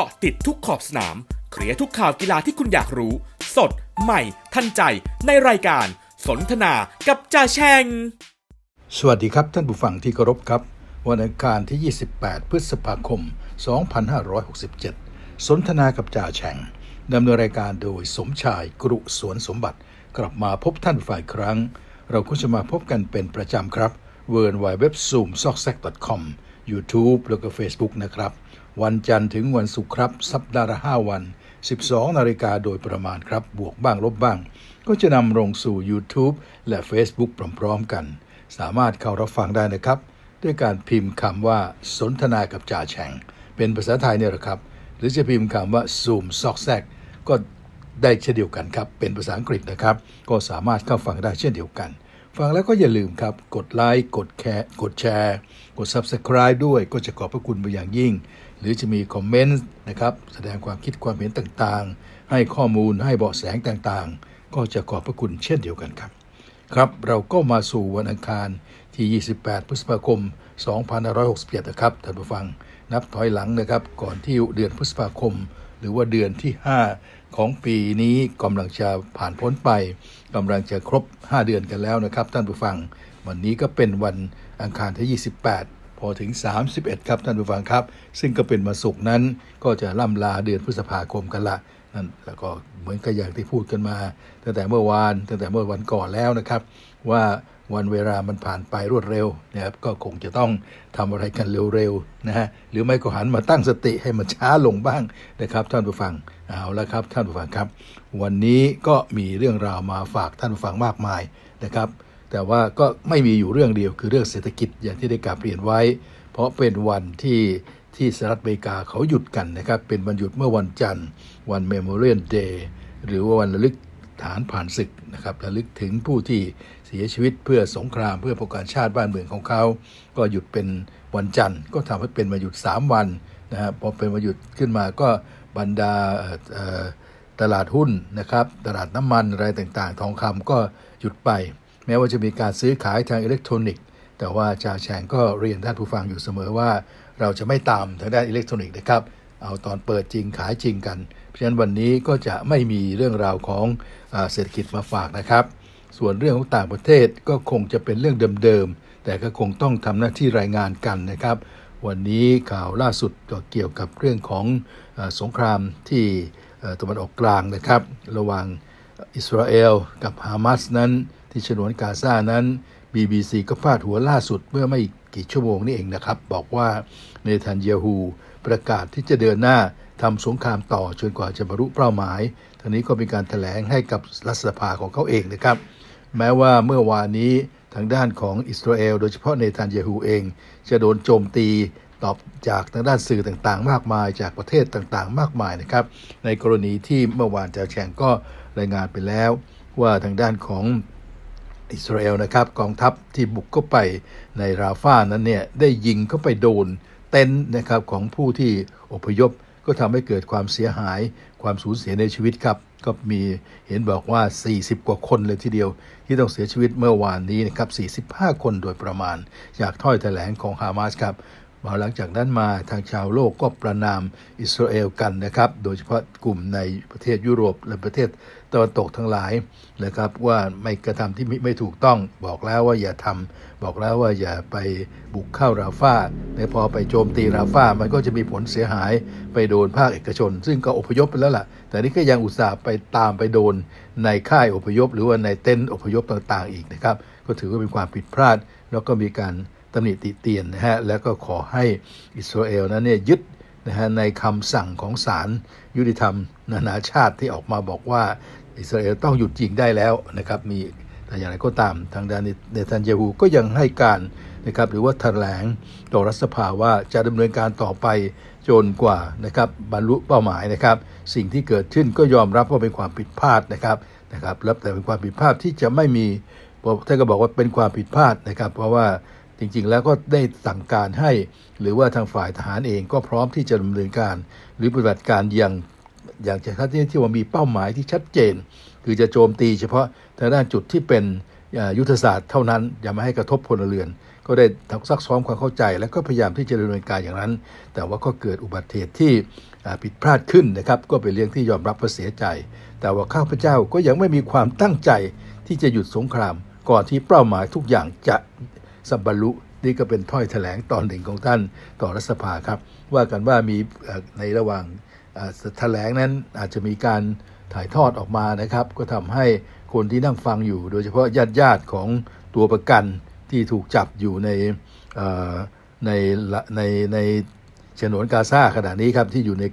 กาะติดทุกขอบสนาม เคลียร์ทุกข่าวกีฬาที่คุณอยากรู้ สดใหม่ทันใจในรายการ สนทนากับจ่า แชง สวัสดีครับท่านผู้ฟังที่เคารพครับวันอังคารที่ 28 พฤษภาคม 2567 สนทนากับจ่าแชงดำเนินรายการโดยสมชายกรุสวนสมบัติ กลับมาพบท่านฝ่ายครั้ง เราก็จะมาพบกันเป็นประจำครับเวิร์นไวเว็บซูมซอกแซก .com YouTube แล้วก็ Facebook นะครับวันจันทร์ถึงวันศุกร์ครับ สัปดาห์ละ5 วัน 12 นาฬิกาโดยประมาณครับ บวกบ้าง ลบบ้าง ก็จะนำลงสู่ YouTube และ Facebook พร้อมๆกัน สามารถเข้ารับฟังได้นะครับ ด้วยการพิมพ์คำว่าสนทนากับจ่าแฉ่ง เป็นภาษาไทยเนี่ยหรอครับ หรือจะพิมพ์คำว่าซูมซอกแซกก็ได้เช่นเดียวกันครับ เป็นภาษาอังกฤษนะครับ ก็สามารถเข้าฟังได้เช่นเดียวกันฟังแล้วก็อย่าลืมครับกดไลค์กดแคร์กดแชร์กด Subscribe ด้วยก็จะขอบพระคุณไปอย่างยิ่งหรือจะมีคอมเมนต์นะครับแสดงความคิดความเห็นต่างๆ ให้ข้อมูลให้เบาะแสงต่างๆ ก็จะขอบพระคุณเช่นเดียวกันครับ ครับเราก็มาสู่วันอังคารที่ 28 พฤษภาคม 2567นะครับท่านผู้ฟัง นับถอยหลังนะครับก่อนที่เดือนพฤษภาคม หรือว่าเดือนที่ 5 ของปีนี้กำลังจะผ่านพ้นไปกำลังจะครบ 5 เดือนกันแล้วนะครับท่านผู้ฟังวันนี้ก็เป็นวันอังคารที่ 28พอถึง 31 ครับท่านผู้ฟังครับ ซึ่งก็เป็นมาสุกนั้นก็จะล่ำลาเดือนพฤษภาคมกันละนั่นแล้วก็เหมือนกับอย่างที่พูดกันมาตั้งแต่เมื่อวานตั้งแต่เมื่อวันก่อนแล้วนะครับ ว่าวันเวลามันผ่านไปรวดเร็วนะครับก็คงจะต้องทำอะไรกันเร็วๆนะฮะหรือไม่ก็หันมาตั้งสติให้มันช้าลงบ้างนะครับ ท่านผู้ฟังเอาละครับท่านผู้ฟังครับ วันนี้ก็มีเรื่องราวมาฝากท่านผู้ฟังมากมายนะครับแต่ว่าก็ไม่มีอยู่เรื่องเดียวคือเรื่องเศรษฐกิจอย่างที่ได้กล่าวเปลี่ยนไว้ เพราะเป็นวันที่ที่สหรัฐอเมริกาเขาหยุดกันนะครับ เป็นวันหยุดเมื่อวันจันทร์วันเมมโมเรียลเดย์หรือว่าวันระลึกฐานผ่านศึกนะครับระลึกถึงผู้ที่เสียชีวิตเพื่อสงคราม เพื่อปกการชาติบ้านเมืองของเขา ก็หยุดเป็นวันจันทร์ ก็ทำให้เป็นวันหยุด 3 วันนะฮะพอเป็นวันหยุดขึ้นมาก็บรรดาตลาดหุ้นนะครับตลาดน้ำมันอะไรต่างๆทองคำก็หยุดไปแม้ว่าจะมีการซื้อขายทางอิเล็กทรอนิกส์แต่ว่าจาแฉงก็เรียนท่านผู้ฟังอยู่เสมอว่า เราจะไม่ตามทางด้านอิเล็กทรอนิกส์นะครับเอาตอนเปิดจริงขายจริงกัน เพราะฉะนั้นวันนี้ก็จะไม่มีเรื่องราวของเศรษฐกิจมาฝากนะครับ ส่วนเรื่องของต่างประเทศก็คงจะเป็นเรื่องเดิมๆ แต่ก็คงต้องทำหน้าที่รายงานกันนะครับ วันนี้ข่าวล่าสุดก็เกี่ยวกับเรื่องของสงครามที่ตะวันออกกลางนะครับ ระหว่างอิสราเอลกับฮามาสนั้นที่ฉนวนกาซา นั้น BBC ก็พาดหัวล่าสุดเมื่อไม่กี่ชั่วโมงนี้เองนะครับ บอกว่า เนทันเยฮู ประกาศที่จะเดินหน้าทำสงครามต่อจนกว่าจะบรรลุเป้าหมาย ทั้งนี้ก็เป็นการถแถลงให้กับรัฐสภาของเขาเองนะครับ แม้ว่าเมื่อวานนี้ทางด้านของอิสราเอล โดยเฉพาะเนทันเยฮูเอง จะโดนโจมตีตอบจากทางด้านสื่อต่าง ๆ มากมายจากประเทศต่างๆ มากมายนะครับ ในกรณีที่เมื่อวานจะแแฉงก็รายงานไปแล้ว ว่าทางด้านของอิสราเอลนะครับกองทัพที่บุกเข้าไปในราฟานั้นเนี่ยได้ยิงเข้าไปโดนเต็นท์นะครับของผู้ที่อพยพก็ทำให้เกิดความเสียหายความสูญเสียในชีวิตครับ ก็มีเห็นบอกว่า 40 กว่าคนเลยทีเดียวที่ต้องเสียชีวิตเมื่อวานนี้นะครับ 45 คนโดยประมาณ จากถ้อยแถลงของฮามาสครับมาหลังจากนั้นมาทางชาวโลกก็ประนามอิสราเอลกันนะครับ โดยเฉพาะกลุ่มในประเทศยุโรปและประเทศตะวันตกทั้งหลายนะครับว่าไม่กระทำที่ไม่ถูกต้องบอกแล้วว่าอย่าทำ บอกแล้วว่าอย่าไปบุกเข้าราฟาแต่พอไปโจมตีราฟา มันก็จะมีผลเสียหายไปโดนภาคเอกชน ซึ่งก็อพยพไปแล้วล่ะ แต่นี่ก็ยังอุตส่าห์ไปตามไปโดนในค่ายอพยพ หรือว่าในเต็นท์อพยพต่างๆอีกนะครับ ก็ถือว่าเป็นความผิดพลาดแล้วก็มีการตำหนิติเตียนนะฮะ แล้วก็ขอให้อิสราเอลนั้นเนี่ยยึดนะฮะในคำสั่งของศาลยุติธรรม นานาชาติที่ออกมาบอกว่าอิสราเอลต้องหยุดยิงได้แล้วนะครับมีแต่อย่างไรก็ตาม ทางด้านเนทันเยฮูก็ยังให้การนะครับหรือว่าถแถลงต่อรัฐสภาว่าจะดำเนินการต่อไปจนกว่านะครับบรรลุเป้าหมายนะครับ สิ่งที่เกิดขึ้นก็ยอมรับว่าเป็นความผิดพลาดนะครับนะครับ รับแต่เป็นความผิดพลาดที่จะไม่มีท่านก็บอกว่าเป็นความผิดพลาดนะครับ เพราะว่าจริงๆ แล้วก็ได้สั่งการให้ หรือว่าทางฝ่ายทหารเองก็พร้อมที่จะดำเนินการหรือปฏิบัติการอย่างอย่างชัดเจนที่ว่ามีเป้าหมายที่ชัดเจนคือจะโจมตี เฉพาะทางด้านจุดที่เป็นยุทธศาสตร์เท่านั้นอย่ามาให้กระทบพลเรือน ก็ได้ทักซักซ้อมความเข้าใจ และก็พยายามที่จะดำเนินการอย่างนั้น แต่ว่าก็เกิดอุบัติเหตุที่ผิดพลาดขึ้นนะครับ ก็เป็นเรื่องที่ยอมรับวเสียใจ แต่ว่าข้าพเจ้าก็ยังไม่มีความตั้งใจที่จะหยุดสงครามก่อนที่เป้าหมายทุกอย่างจะสับบรรลุนี่ก็เป็นถ้อยแถลงตอนหนึ่งของท่านต่อรัฐสภาครับ ว่ากันว่า มี ในระหว่างแถลงนั้นอาจจะมีการถ่ายทอดออกมานะครับ ก็ทำให้คนที่นั่งฟังอยู่ โดยเฉพาะญาติญาติของตัวประกันที่ถูกจับอยู่ในในในในฉนวนกาซาขณะนี้ครับ ที่อยู่ใน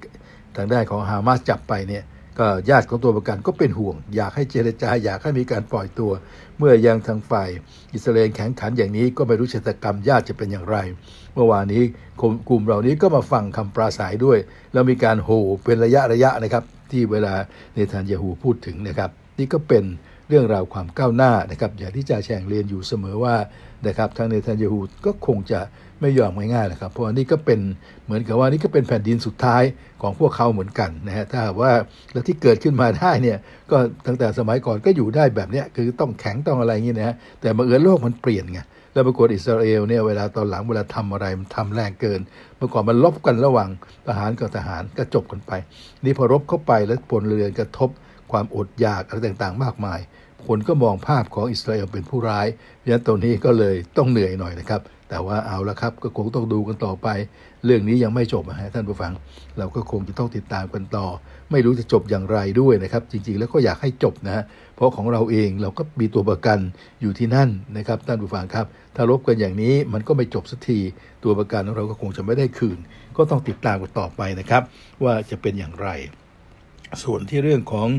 ทางด้านของฮามาสจับไปเนี่ยก็ญาติของตัวประกันก็เป็นห่วง อยากให้เจรจาอยากให้มีการปล่อยตัว เมื่อยังทางฝ่าย อิสราเอลแข็งขันอย่างนี้ก็ไม่รู้ชะตากรรมญาติจะเป็นอย่างไรเมื่อวานนี้กลุ่มเหล่านี้ก็มาฟังคำปราศัยด้วยแล้วมีการโห่เป็นระยะระยะนะครับ ที่เวลาเนธานยาฮูพูดถึงนะครับนี่ก็เป็นเรื่องราวความก้าวหน้านะครับ อย่างที่จะแชงเรียนอยู่เสมอว่านะครับทางเนทันยาฮูก็คงจะไม่ยอมง่ายๆนะครับเพราะนี่ก็เป็นเหมือนกับว่านี่ก็เป็นแผ่นดินสุดท้ายของพวกเขาเหมือนกันนะฮะถ้าว่าแล้วที่เกิดขึ้นมาได้เนี่ยก็ตั้งแต่สมัยก่อนก็อยู่ได้แบบเนี้ยคือต้องแข็งต้องอะไรอย่างงี้นะฮะแต่มาเอือโลกมันเปลี่ยนไงแล้วปรากฏอิสราเอลเนี่ยเวลาตอนหลังเวลาทำอะไรมันทำแรงเกิน เมื่อก่อนมันลบกันระหว่างทหารกับทหารก็จบกันไป นี่พอรบเข้าไปแล้วผลเรือนกระทบความอดอยากอะไรต่าง ๆ มากมายคนก็มองภาพของอิสราเอลเป็นผู้ร้ายดังนั้นตรงนี้ก็เลยต้องเหนื่อยหน่อยนะครับ แต่ว่าเอาละครับก็คงต้องดูกันต่อไป เรื่องนี้ยังไม่จบนะฮะท่านผู้ฟัง เราก็คงจะต้องติดตามกันต่อ ไม่รู้จะจบอย่างไรด้วยนะครับ จริงๆ แล้วก็อยากให้จบนะฮะ เพราะของเราเองเราก็มีตัวประกันอยู่ที่นั่นนะครับท่านผู้ฟังครับถ้ารบกันอย่างนี้มันก็ไม่จบสักที ตัวประกันของเราก็คงจะไม่ได้คืน ก็ต้องติดตามกันต่อไปนะครับ ว่าจะเป็นอย่างไรส่วนที่เรื่องของ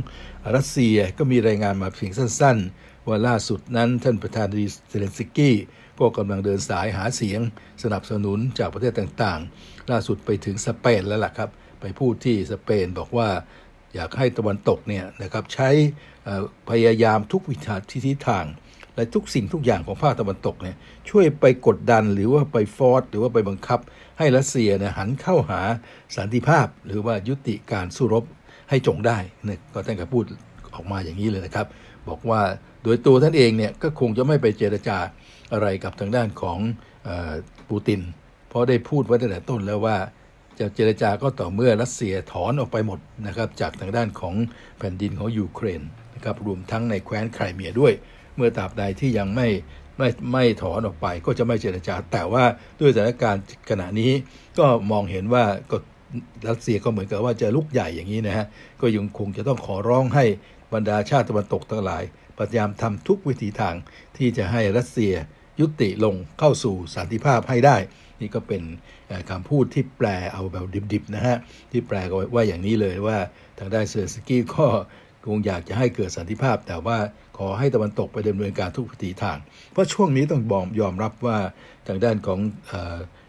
รัสเซียก็มีรายงานมาเพียงสั้น ๆ ว่าล่าสุดนั้นท่านประธานดีเซเลนสกี้ ก็กำลังเดินสายหาเสียง สนับสนุนจากประเทศต่างๆ ล่าสุดไปถึงสเปนแล้วล่ะครับ ไปพูดที่สเปนบอกว่า อยากให้ตะวันตกเนี่ยนะครับใช้พยายามทุกวิถีทิศทาง และทุกสิ่งทุกอย่างของภาคตะวันตกเนี่ยช่วยไปกดดัน หรือว่าไปฟอร์สหรือว่าไปบังคับ ให้รัสเซียเนี่ยหันเข้าหาสันติภาพหรือว่ายุติการสู้รบให้จงได้นี่ก็ท่านก็พูดออกมาอย่างนี้เลยนะครับบอกว่าโดยตัวท่านเองเนี่ยก็คงจะไม่ไปเจรจาอะไรกับทางด้านของปูตินเพราะได้พูดไว้ตั้งแต่ต้นแล้วว่าจะเจรจาก็ต่อเมื่อรัสเซียถอนออกไปหมดนะครับจากทางด้านของแผ่นดินของยูเครนนะครับรวมทั้งในแคว้นไครเมียด้วย เมื่อตราบใดที่ยังไม่ไม่ไม่ถอนออกไปก็จะไม่เจรจา แต่ว่าด้วยสถานการณ์ขณะนี้ก็มองเห็นว่าก็รัสเซียก็เหมือนกับว่าจะลุกใหญ่อย่างนี้นะฮะ ก็ยังคงจะต้องขอร้องให้บรรดาชาติตะวันตกทั้งหลายพยายามทำทุกวิถีทางที่จะให้รัสเซียยุติลงเข้าสู่สันติภาพให้ได้ นี่ก็เป็นคำพูดที่แปลเอาแบบดิบๆนะฮะ ที่แปลว่าอย่างนี้เลยว่าทางด้านเซอร์สกี้ก็คงอยากจะให้เกิดสันติภาพ แต่ว่าขอให้ตะวันตกไปดำเนินการทุกวิถีทาง เพราะช่วงนี้ต้องบอมยอมรับว่าทางด้านของอ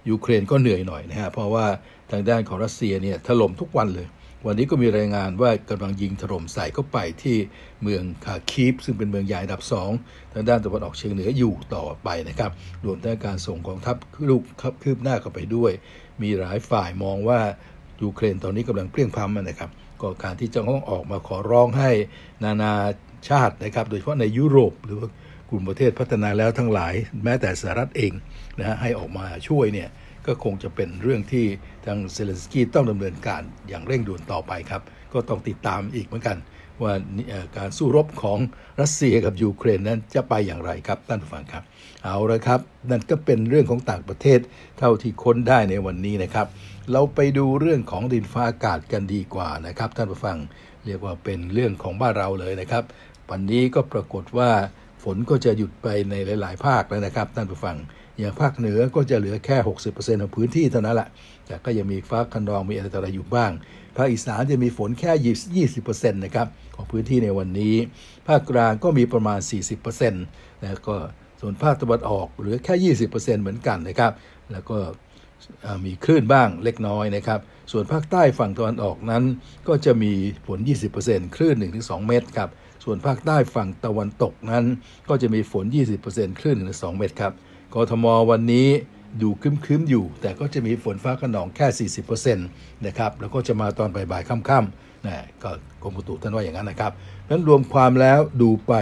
ยูเครนก็เหนื่อยหน่อยนะฮะ เพราะว่าทางด้านของรัสเซียเนี่ยถล่มทุกวันเลย วันนี้ก็มีรายงานว่ากำลังยิงถล่มใส่เข้าไปที่เมืองคาคีฟซึ่งเป็นเมืองใหญ่ดับสองทางด้านตะวันออกเฉียงเหนืออยู่ต่อไปนะครับ รวมทั้งการส่งกองทัพลูกคืบหน้าเข้าไปด้วย มีหลายฝ่ายมองว่ายูเครนตอนนี้กำลังเพลี่ยงพล้ำนะครับก็การที่จะต้องออกมาขอร้องให้นานาชาตินะครับ โดยเฉพาะในยุโรปหรือกลุ่มประเทศพัฒนาแล้วทั้งหลาย แม้แต่สหรัฐเองนะให้ออกมาช่วยเนี่ยก็คงจะเป็นเรื่องที่ทางเซเลนสกี้ต้องดำเนินการอย่างเร่งด่วนต่อไปครับ ก็ต้องติดตามอีกเหมือนกัน ว่าการสู้รบของรัสเซียกับยูเครนนั้นจะไปอย่างไรครับท่านผู้ฟังครับ เอาละครับนั่นก็เป็นเรื่องของต่างประเทศ เท่าที่ค้นได้ในวันนี้นะครับ เราไปดูเรื่องของดินฟ้าอากาศกันดีกว่านะครับท่านผู้ฟังเรียกว่าเป็นเรื่องของบ้านเราเลยนะครับ วันนี้ก็ปรากฏว่าฝนก็จะหยุดไปในหลาย ๆ ภาคแล้วนะครับท่านผู้ฟังอย่างภาคเหนือก็จะเหลือแค่ 60%ของพื้นที่เท่านั้นแหละแต่ก็ยังมีฟ้าคันรองมีอะไรต่ออะไรอยู่บ้าง ภาคอีสานจะมีฝนแค่ยี่สิบเเปอร์ซ็นต์นะครับของพื้นที่ในวันนี้ ภาคกลางก็มีประมาณ 40%นวก็ส่วนภาคตะวันออกเหลือแค่ 20%เหมือนกันนะครับแล้วก็มีคลื่นบ้างเล็กน้อยนะครับ ส่วนภาคใต้ฝั่งตะวันออกนั้น ก็จะมีฝน20%คลื่น1-2 เมตรครับส่วนภาคใต้ฝั่งตะวันตกนั้น ก็จะมีฝน 20%คลื่นถึง2เมตรครับ กทมวันนี้ดูคึ้มๆ อยู่ แต่ก็จะมีฝนฟ้าขนองแค่ 40%นะครับแล้วก็จะมาตอนบ่ายๆค่ำๆนะก็กรมอุตุท่านว่าอย่างนั้นนะครับนั้นรวมความแล้วดูไป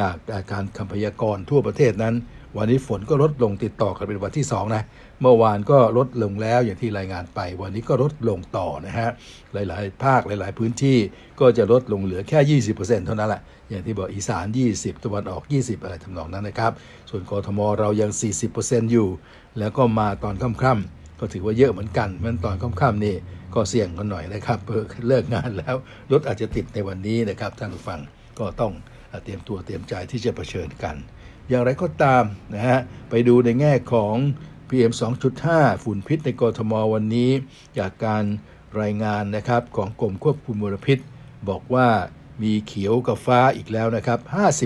จากการคำพยากรณ์ทั่วประเทศนั้น วันนี้ฝนก็ลดลงติดต่อกันเป็นวันที่2นะเมื่อวานก็ลดลงแล้วอย่างที่รายงานไปวันนี้ก็ลดลงต่อนะฮะ หลายๆภาคหลายๆพื้นที่ก็จะลดลงเหลือแค่ 20%เท่านั้นแหละอย่างที่บอกอีสาน20ตะวันออก 20 อะไรทำนองนั้นนะครับ ส่วนกรทมเรายัง40%อยู่ แล้วก็มาตอนค่ำๆก็ถือว่าเยอะเหมือนกันมันตอนค่ำๆนี่ก็เสี่ยงกันหน่อยนะครับเลิกงานแล้ว รถอาจจะติดในวันนี้นะครับท่านผู้ฟังก็ต้องเตรียมตัวเตรียมใจที่จะเผชิญกัน อย่างไรก็ตามนะฮะไปดูในแง่ของ PM 2.5 ฝุ่นพิษในกรทมวันนี้ จากการรายงานนะครับของกรมควบคุมมลพิษ บอกว่ามีเขียวกับฟ้าอีกแล้วนะครับ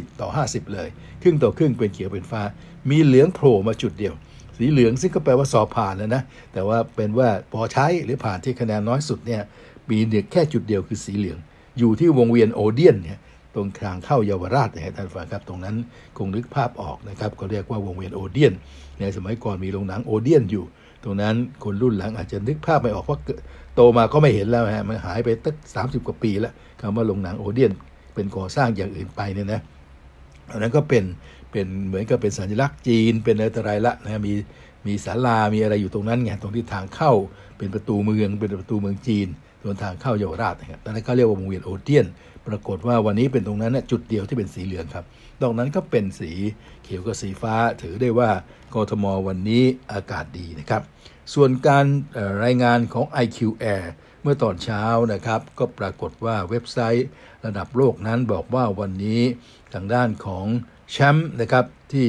50 ต่อ 50 เลย ครึ่งต่อครึ่งเป็นเขียวเป็นฟ้า มีเหลืองโผล่มาจุดเดียว สีเหลืองซึ่งก็แปลว่าสอบผ่านแล้วนะ แต่ว่าเป็นว่าพอใช้หรือผ่านที่คะแนนน้อยสุดเนี่ย มีเด็กแค่จุดเดียวคือสีเหลือง อยู่ที่วงเวียนโอเดียนเนี่ย ตรงทางเข้าเยาวราชนะท่านฟังครับ ตรงนั้นคงนึกภาพออกนะครับ ก็เรียกว่าวงเวียนโอเดียนในสมัยก่อนมีโรงหนังโอเดียนอยู่ ตรงนั้นคนรุ่นหลังอาจจะนึกภาพไม่ออกเพราะโตมาก็ไม่เห็นแล้วฮะมันหายไปตั้งสามสิบกว่าปีแล้วคำว่าโรงหนังโอเดียน เป็นก่อสร้างอย่างอื่นไปเนี่ยนะอันนั้นก็เป็นเป็นเหมือนกับเป็นสัญลักษณ์จีน เป็นอะไรละนะมีมีศาลามีอะไรอยู่ตรงนั้นไงตรงที่ทางเข้าเป็นประตูเมือง เป็นประตูเมืองจีน ส่วนทางเข้าเยาวราชนะครับตอนนั้นเขาเรียกว่าวงเวียนโอเดียนปรากฏว่าวันนี้เป็นตรงนั้นจุดเดียวที่เป็นสีเหลืองครับดอกนั้นก็เป็นสีเขียวกับสีฟ้าถือได้ว่ากทมวันนี้อากาศดีนะครับ ส่วนการรายงานของ IQ Air เมื่อตอนเช้านะครับ ก็ปรากฏว่าเว็บไซต์ระดับโลกนั้นบอกว่าวันนี้ทางด้านของแชมป์นะครับที่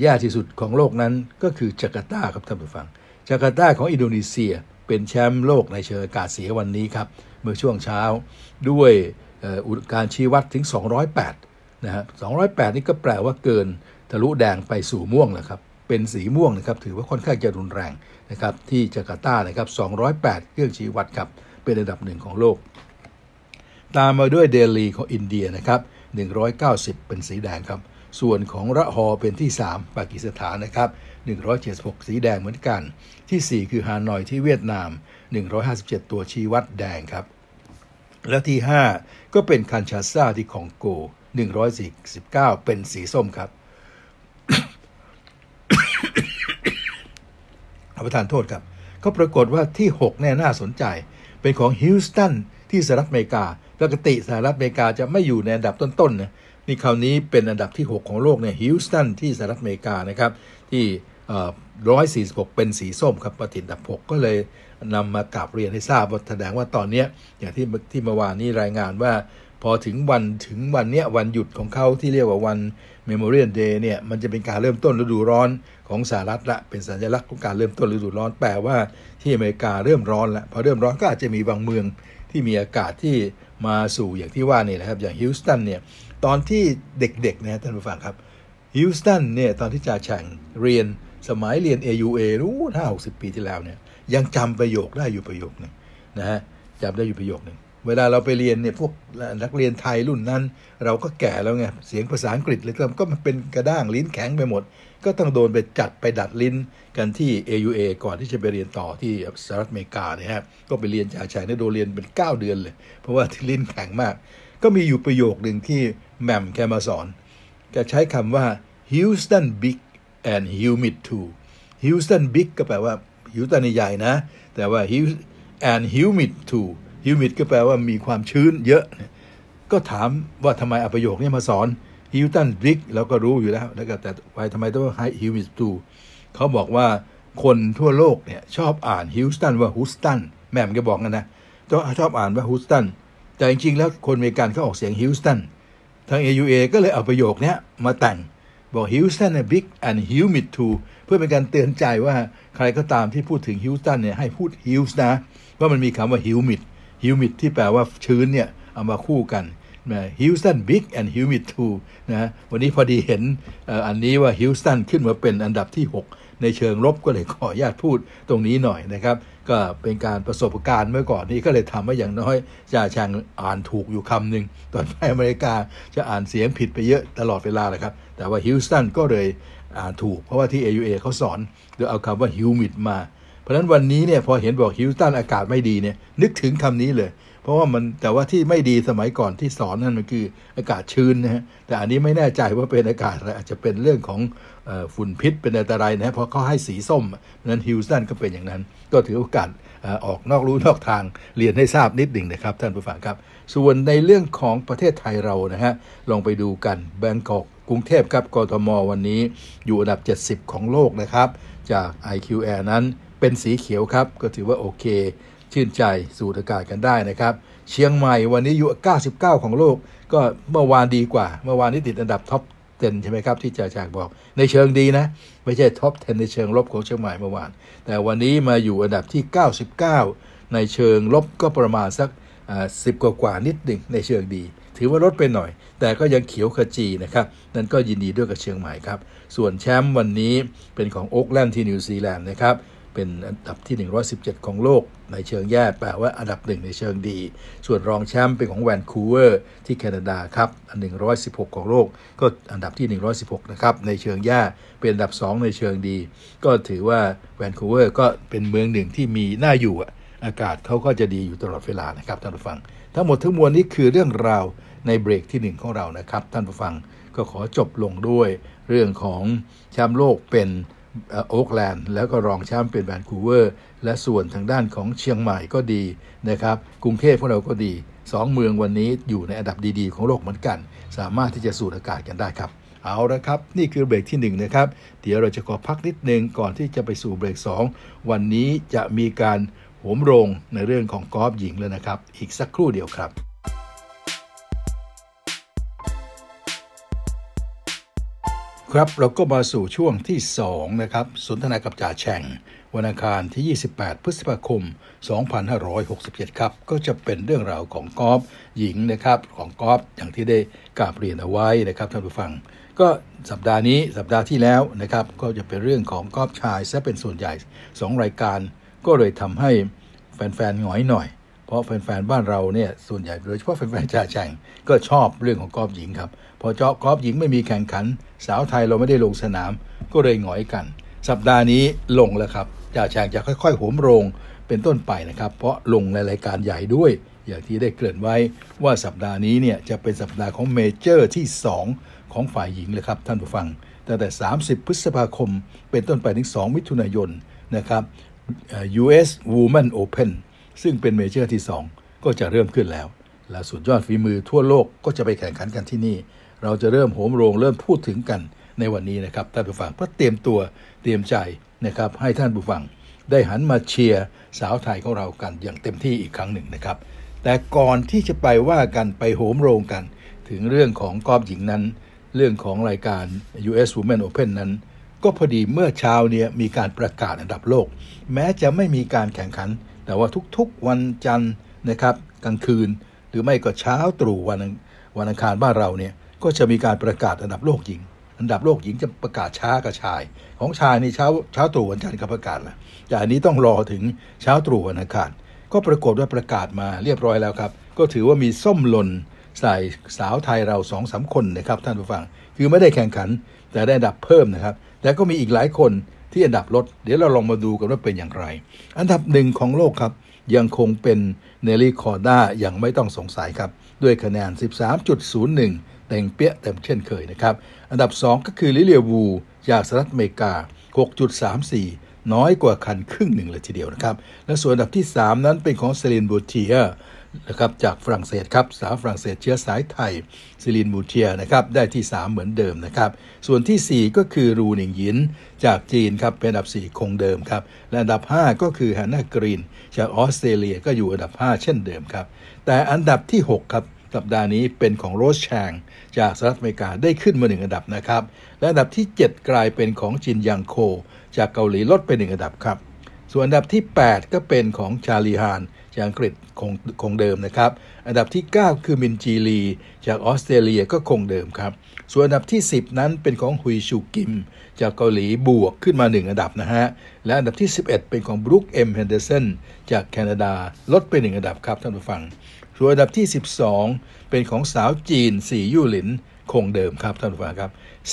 แย่ที่สุดของโลกนั้นก็คือจาการ์ตาครับท่านผู้ฟังจาการ์ตาของอินโดนีเซีย เป็นแชมป์โลกในเชิงอากาศเสียวันนี้ครับเมื่อช่วงเช้าด้วยการชี้วัดถึง 208 นะฮะ208 นี่ก็แปลว่าเกินทะลุแดงไปสู่ม่วงนะครับ เป็นสีม่วงนะครับ ถือว่าค่อนข้างจะรุนแรงนะครับ ที่จาการ์ตานะครับ 208 เครื่องชี้วัดครับ เป็นระดับหนึ่งของโลก ตามมาด้วยเดลีของอินเดียนะครับ 190 เป็นสีแดงครับ ส่วนของระหอเป็นที่ 3 ปากีสถานนะครับ 176 สีแดงเหมือนกัน ที่ 4 คือฮานอยที่เวียดนาม 157 ตัวชี้วัดแดงครับและที่ 5 ก็เป็นคันชาซาที่ของโก149เป็นสีส้มครับขอประทานโทษครับ ก็ปรากฏว่าที่6แน่น่าสนใจเป็นของฮิลสตันที่สหรัฐอเมริกา ปกติสหรัฐอเมริกาจะไม่อยู่ในอันดับต้นๆนะนี่คราวนี้เป็นอันดับที่ 6 ของโลกเนี่ยฮิลสตันที่สหรัฐอเมริกานะครับที่146เป็นสีส้มครับประติดอันดับ6ก็เลยนำมากราบเรียนให้ทราบแสดงว่าตอนนี้อย่างที่ที่เมื่อวานนี้รายงานว่า พอถึงวันถึงวันเนี้ยวันหยุดของเขาที่เรียกว่าวันเมมโมเรียลเดย์เนี่ย มันจะเป็นการเริ่มต้นฤดูร้อนของสหรัฐละ เป็นสัญลักษณ์ของการเริ่มต้นฤดูร้อนแปลว่าที่อเมริกาเริ่มร้อนละพอเริ่มร้อนก็อาจจะมีบางเมืองที่มีอากาศที่มาสู่อย่างที่ว่านี่แหละครับอย่างฮิลสตันเนี่ยตอนที่เด็กๆนะท่านผู้ฟังครับฮิลสตันเนี่ยตอนที่จ่าแข่งเรียนสมัยเรียน AUA รู้ห้าหกสิบปีที่แล้วเนี่ยยังจำประโยคได้อยู่ประโยคหนึ่งนะฮะจำได้อยู่ประโยคหนึ่งเวลาเราไปเรียนเนี่ยพวกนักเรียนไทยรุ่นนั้น เราก็แก่แล้วไงเสียงภาษาอังกฤษเลยก็มันเป็นกระด้างลิ้นแข็งไปหมด ก็ต้องโดนไปจัดไปดัดลิ้นกันที่ AUA ก่อนที่จะไปเรียนต่อที่สหรัฐอเมริกาเนี่ยฮะก็ไปเรียนจากชายเนี่ยโดนเรียนเป็น 9 เดือนเลย เพราะว่าที่ลิ้นแข็งมาก ก็มีอยู่ประโยคหนึ่งที่แม่มแกมาสอนแกใช้คำว่า Houston big and humid too Houston big ก็แปลว่าหิวตานใหญ่ นะ แต่ว่า and humid too humid ก็แปลว่ามีความชื้นเยอะ ก็ถามว่าทำไมอประโยคนี้มาสอนฮิวตัน b ิกแลเราก็รู้อยู่แล้วแล้วก็แต่ไปทำไมต้องให้ฮิวมิ t o ูเขาบอกว่าคนทั่วโลกเนี่ยชอบอ่านฮิวสตันว่าฮูสตันแม่มก็บอกกันนะต้องชอบอ่านว่าฮูสตันแต่จริงๆแล้วคนอเมริกันเขาออกเสียงฮิวสตันทาง AUA ก็เลยเอาประโยคนี้มาแต่งบอกฮเนี่ยบิ๊กแอนด์ฮิวมิดทูเพื่อเป็นการเตือนใจว่าใครก็ตามที่พูดถึงฮิวสตันเนี่ยให้พูดฮิวส์นะ ว่ามันมีคำว่าฮิวมิดฮิวมิดที่แปลว่าชื้นเนี่ย เอามาคู่กันนะฮิวสตันบิ๊กแอนด์ฮิวมิดทูนะวันนี้พอดีเห็นอันนี้ว่าฮิวสตันขึ้นมาเป็นอันดับที่ 6 ในเชิงลบก็เลยขออนุญาตพูดตรงนี้หน่อยนะครับก็เป็นการประสบการณ์เมื่อก่อนนี้ก็เลยทำให้อย่างน้อยจ่าชางอ่านถูกอยู่คำนึง ตอนไปอเมริกาจะอ่านเสียงผิดไปเยอะตลอดเวลาเลยครับ แต่ว่าฮิวสตันก็เลยอ่านถูกเพราะว่าที่ AUA เขาสอนโดยเอาคำว่าฮิวมิดมาเพราะฉะนั้นวันนี้เนี่ยพอเห็นบอกฮิวสตันอากาศไม่ดีเนี่ยนึกถึงคำนี้เลย เพราะว่ามันแต่ว่าที่ไม่ดีสมัยก่อนที่สอนนั่นมันคืออากาศชื้นนะฮะแต่อันนี้ไม่แน่ใจว่าเป็นอากาศอะไรอาจจะเป็นเรื่องของฝุ่นพิษเป็นอันตรายนะเพราะเขาให้สีส้ม นั้นฮิวสันก็เป็นอย่างนั้น ก็ถือโอกาสออกนอกรู้นอกทางเรียนให้ทราบนิดหนึ่งนะครับท่านผู้ฟังครับ ส่วนในเรื่องของประเทศไทยเรานะฮะลองไปดูกันแบงกอกกรุงเทพครับกรทม วันนี้อยู่อันดับ 70 ของโลกนะครับ จาก IQR นั้นเป็นสีเขียวครับก็ถือว่าโอเค ชื่นใจสูดอากาศกันได้นะครับเชียงใหม่วันนี้อยู่ 99 ของโลก ก็เมื่อวานดีกว่าเมื่อวานนี้ติดอันดับท็อป10ใช่ไหมครับที่จะาจากบอกในเชิงดีนะ ไม่ใช่ท็อป 10 ในเชิงลบของเชียงใหม่เมื่อวาน แต่วันนี้มาอยู่อันดับที่ 99 ในเชิงลบก็ประมาณสักสิบกว่ากว่านิดหนึ่งในเชิงดี ถือว่าลดไปหน่อย แต่ก็ยังเขียวขจีนะครับนั่นก็ยินดีด้วยกับเชียงใหม่ครับ ส่วนแชมป์วันนี้เป็นของโอ๊กแลนด์ที่นิวซีแลนด์นะครับเป็นอันดับที่ 117 ของโลก ในเชิงแย่แปลว่าอันดับหนึ่งในเชิงดี ส่วนรองแชมป์เป็นของแวนคูเวอร์ที่แคนาดาครับ อัน116 ของโลก ก็อันดับที่ 116 นะครับ ในเชิงแย่เป็นอันดับ 2 ในเชิงดี ก็ถือว่าแวนคูเวอร์ก็เป็นเมืองหนึ่งที่มีน่าอยู่อากาศเขาก็จะดีอยู่ตลอดเวลานะครับ ท่านผู้ฟังทั้งหมดทั้งมวลนี้คือเรื่องราวในเบรกที่1 ของเรานะครับท่านผู้ฟังก็ขอจบลงด้วยเรื่องของแชมป์โลกเป็นโอ๊กแลนด์แล้วก็รองแชมป์เป็นแวนคูเวอร์และส่วนทางด้านของเชียงใหม่ก็ดีนะครับกรุงเทพของเราก็ดี 2 เมืองวันนี้อยู่ในอันดับดีๆ ของโลกเหมือนกัน สามารถที่จะสูดอากาศกันได้ครับ เอาละครับ นี่คือเบรกที่1นะครับ เดี๋ยวเราจะขอพักนิดนึงก่อนที่จะไปสู่เบรก 2 วันนี้จะมีการโหมโรงในเรื่องของกอล์ฟหญิงแล้วนะครับอีกสักครู่เดียวครับครับเราก็มาสู่ช่วงที่2นะครับสนทนากับจ่าแฉ่งวันอังคารที่ 28 พฤษภาคม2567 ครับ ก็จะเป็นเรื่องราวของกอล์ฟหญิงนะครับของกอล์ฟอย่างที่ได้กราบเรียนเอาไว้นะครับท่านผู้ฟัง ก็สัปดาห์นี้สัปดาห์ที่แล้วนะครับก็จะเป็นเรื่องของกอล์ฟชายซะเป็นส่วนใหญ่ 2 รายการ ก็เลยทำให้แฟนๆหงอยหน่อยเพราะแฟนๆบ้านเราเนี่ยส่วนใหญ่โดยเฉพาะแฟนๆชาชังก็ชอบเรื่องของกอล์ฟหญิงครับพอเจาะกอล์ฟหญิงไม่มีแข่งขัน สาวไทยเราไม่ได้ลงสนามก็เลยหงอยกัน สัปดาห์นี้ลงแล้วครับชาชังจะค่อยๆ โหมโรง เป็นต้นไปนะครับ เพราะลงในรายการใหญ่ด้วย อย่างที่ได้เกริ่นไว้ว่าสัปดาห์นี้เนี่ยจะเป็นสัปดาห์ของเมเจอร์ที่2ของฝ่ายหญิงเลยครับท่านผู้ฟังตั้งแต่ 30 พฤษภาคมเป็นต้นไปถึง 2 มิถุนายนนะครับ US Women Open ซึ่งเป็นเมเจอร์ที่ 2 ก็จะเริ่มขึ้นแล้ว และสุดยอดฝีมือทั่วโลกก็จะไปแข่งขันกันที่นี่ เราจะเริ่มโหมโรงเริ่มพูดถึงกันในวันนี้นะครับท่านผู้ฟังเพื่อเตรียมตัวเตรียมใจนะครับให้ท่านผู้ฟัง ได้หันมาเชียร์สาวไทยของเรากันอย่างเต็มที่อีกครั้งหนึ่งนะครับ แต่ก่อนที่จะไปว่ากันไปโหมโรงกัน ถึงเรื่องของกอล์ฟหญิงนั้น เรื่องของรายการ US Women Open นั้น ก็พอดีเมื่อเช้าเนี่ยมีการประกาศอันดับโลก แม้จะไม่มีการแข่งขันแต่ว่าทุกๆวันจันทร์นะครับกลางคืน หรือไม่ก็เช้าตรู่วันวันอังคารบ้านเราเนี่ยก็จะมีการประกาศอันดับโลกหญิง อันดับโลกหญิงจะประกาศช้ากับชาย ของชายในเช้าเช้าตรู่วันจันทร์ก็ประกาศแหละแต่อันนี้ต้องรอถึงเช้าตรู่วันอังคารก็ปรากฏว่าประกาศมาเรียบร้อยแล้วครับ ก็ถือว่ามีส้มหล่นใส่สาวไทยเราสองสาคนนะครับ ท่านผู้ฟัง คือไม่ได้แข่งขัน แต่ได้ดับเพิ่มนะครับแต่ก็มีอีกหลายคนที่จะดับลดเดี๋ยวเราลองมาดูกันว่าเป็นอย่างไร อันดับหนึ่งของโลกครับ ยังคงเป็นเนลี่คอร์ด้าอย่างไม่ต้องสงสัยครับ ด้วยคะแนน 13.01 เต็งเปี้ยเต็มเช่นเคยนะครับ อันดับ 2 ก็คือลิเลียวูจากสหรัฐอเมริกา 6.34 น้อยกว่าคันครึ่งหนึ่งเลยทีเดียวนะครับ และส่วนอันดับที่ 3 นั้นเป็นของเซเลนบูเทียนะครับจากฝรั่งเศสครับสาวฝรั่งเศสเชื้อสายไทยซิลินบูเทียนะครับได้ที่ 3 เหมือนเดิมนะครับส่วนที่ 4 ก็คือรูหนิงยิน จากจีนครับเป็นอันดับ 4 คงเดิมครับ และอันดับ 5 ก็คือฮันนากรีนจากออสเตรเลียก็อยู่อันดับ 5 เช่นเดิมครับแต่อันดับที่6ครับ สัปดาห์นี้เป็นของโรสแชง จากสหรัฐอเมริกาได้ขึ้นมาหนึ่งอันดับนะครับและอันดับที่ 7 กลายเป็นของจินยังโค จากเกาหลีลดไปหนึ่งอันดับครับส่วนอันดับที่ 8 ก็เป็นของชาลีฮานจากอังกฤษคงคงเดิมนะครับอันดับที่ 9 คือมินจีลี จากออสเตรเลียก็คงเดิมครับส่วนอันดับที่ 10 นั้นเป็นของฮุยชูกิมจากเกาหลีบวกขึ้นมา 1 อันดับนะฮะและอันดับที่ 11 เป็นของบรูคเอ็มเฮนเดอร์สันจากแคนาดาลดไป1อันดับครับท่านผู้ฟังส่วนอันดับที่ 12 เป็นของสาวจีนสียู่หลินคงเดิมครับท่านผู้ฟังครั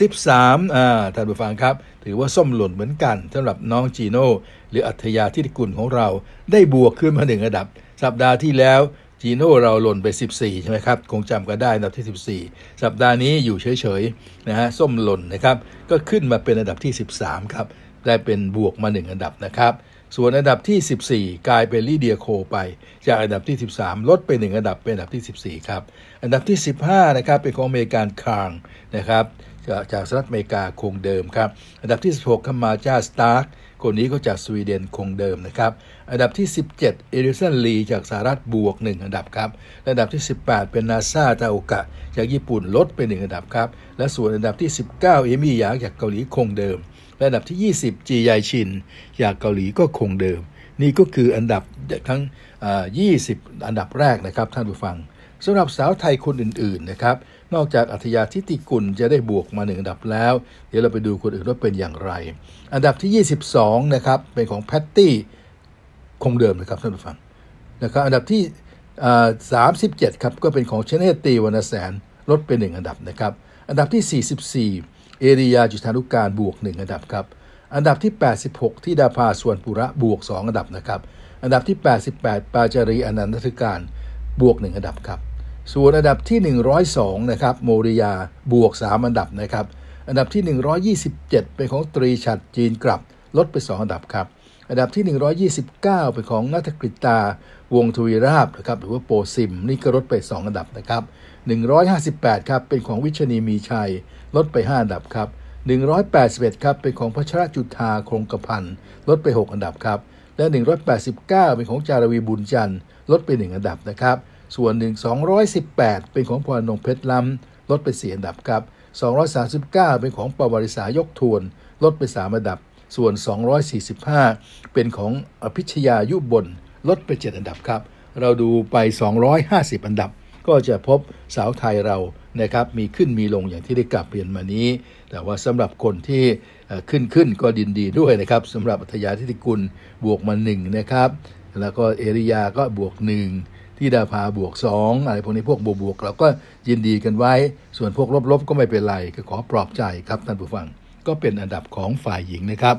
บ 13อ่าท่านผู้ฟังครับ ถือว่าส้มหล่นเหมือนกันสำหรับน้องจีโน่หรืออัธยาทิฐิกุลของเราได้บวกขึ้นมาหนึ่งระดับสัปดาห์ที่แล้วจีโน่เราหล่นไป 14 ใช่ไหมครับคงจำกันได้อันดับที่ 14 สัปดาห์นี้อยู่เฉยๆนะฮะส้มหล่นนะครับ ก็ขึ้นมาเป็นอันดับที่ 13 ครับได้เป็นบวกมา 1 อันดับนะครับส่วนอันดับที่ 14 กลายเป็นลิเดียโคไปจากอันดับที่ 13 ลดไป1อันดับเป็นอันดับที่ 14ครับอันดับที่15นะครับเป็นของอเมริกันคางนะครับจากสหรัฐอเมริกาคงเดิมครับ อันดับที่ 16คามมาจาสตาร์กคนนี้ก็จากสวีเดนคงเดิมนะครับอันดับที่ 17เอริสันลีจากสหรัฐบวก 1 อันดับครับ อันดับที่ 18 เป็นนาซาตาโอกะจากญี่ปุ่นลดไป1อันดับครับ และส่วนอันดับที่ 19 เอมี่ยาจากเกาหลีคงเดิมระดับที่ 20 จียายชินจากเกาหลีก็คงเดิม นี่ก็คืออันดับทั้ง 20 อันดับแรกนะครับ ท่านผู้ฟังสำหรับสาวไทยคนอื่นๆนะครับ นอกจากอัธยาทิติกุลจะได้บวกมาหนึ่งอันดับแล้ว เดี๋ยวเราไปดูคนอื่นว่าเป็นอย่างไร อันดับที่ 22 นะครับ เป็นของแพตตี้ คงเดิมนะครับท่านผู้ฟัง นะครับ อันดับที่ 37 ครับ ก็เป็นของเชเนตีวรรณแสน ลดเป็นหนึ่งอันดับนะครับ อันดับที่ 44เอริยาจุธานุการบวก 1 อันดับครับอันดับที่ 86 ที่ดาภาส่วนปุระบวก 2 อันดับนะครับอันดับที่ 88 ปาจารีอนันทการบวก 1 อันดับครับ ส่วนอันดับที่ 102นะครับโมริยาบวก 3 อันดับนะครับอันดับที่ 127เป็นของตรีฉัดจีนกลับ ลดไป 2 อันดับครับ อันดับที่ 129เป็นของนัทกฤตาวงทวีราบนะครับหรือว่าโปซิม นี่ก็ลดไป 2 อันดับนะครับ158ครับเป็นของวิชนีมีชัยลดไป5อันดับครับ 181ครับเป็นของพระชราจุธาคงกระพันลดไป 6 อันดับครับ และ 189 เป็นของจารวีบุญจันทร์ ลดไป 1 อันดับนะครับ ส่วน 1 218 เป็นของพรนงเพชรล้ำลดไป 4 อันดับครับ 239 เป็นของปวาริสายกทวน ลดไป 3 อันดับ ส่วน 245 เป็นของอภิชยายุบน ลดไป 7 อันดับครับ เราดูไป 250 อันดับก็จะพบสาวไทยเรานะครับมีขึ้นมีลงอย่างที่ได้ กลับเรียนมานี้ แต่ว่าสำหรับคนที่ขึ้นขึ้นก็ดินดีด้วยนะครับสำหรับอัธยาทิติกุลบวกมา1นะครับแล้วก็เอริยาก็บวก 1ที่ดาภาบวก 2 อะไร พวกนี้พวกบวกบวกเราก็ยินดีกันไว้ ส่วนพวกลบๆ ก็ไม่เป็นไร ก็ขอปลอบใจครับ ท่านผู้ฟังก็เป็นอันดับของฝ่ายหญิงนะครับ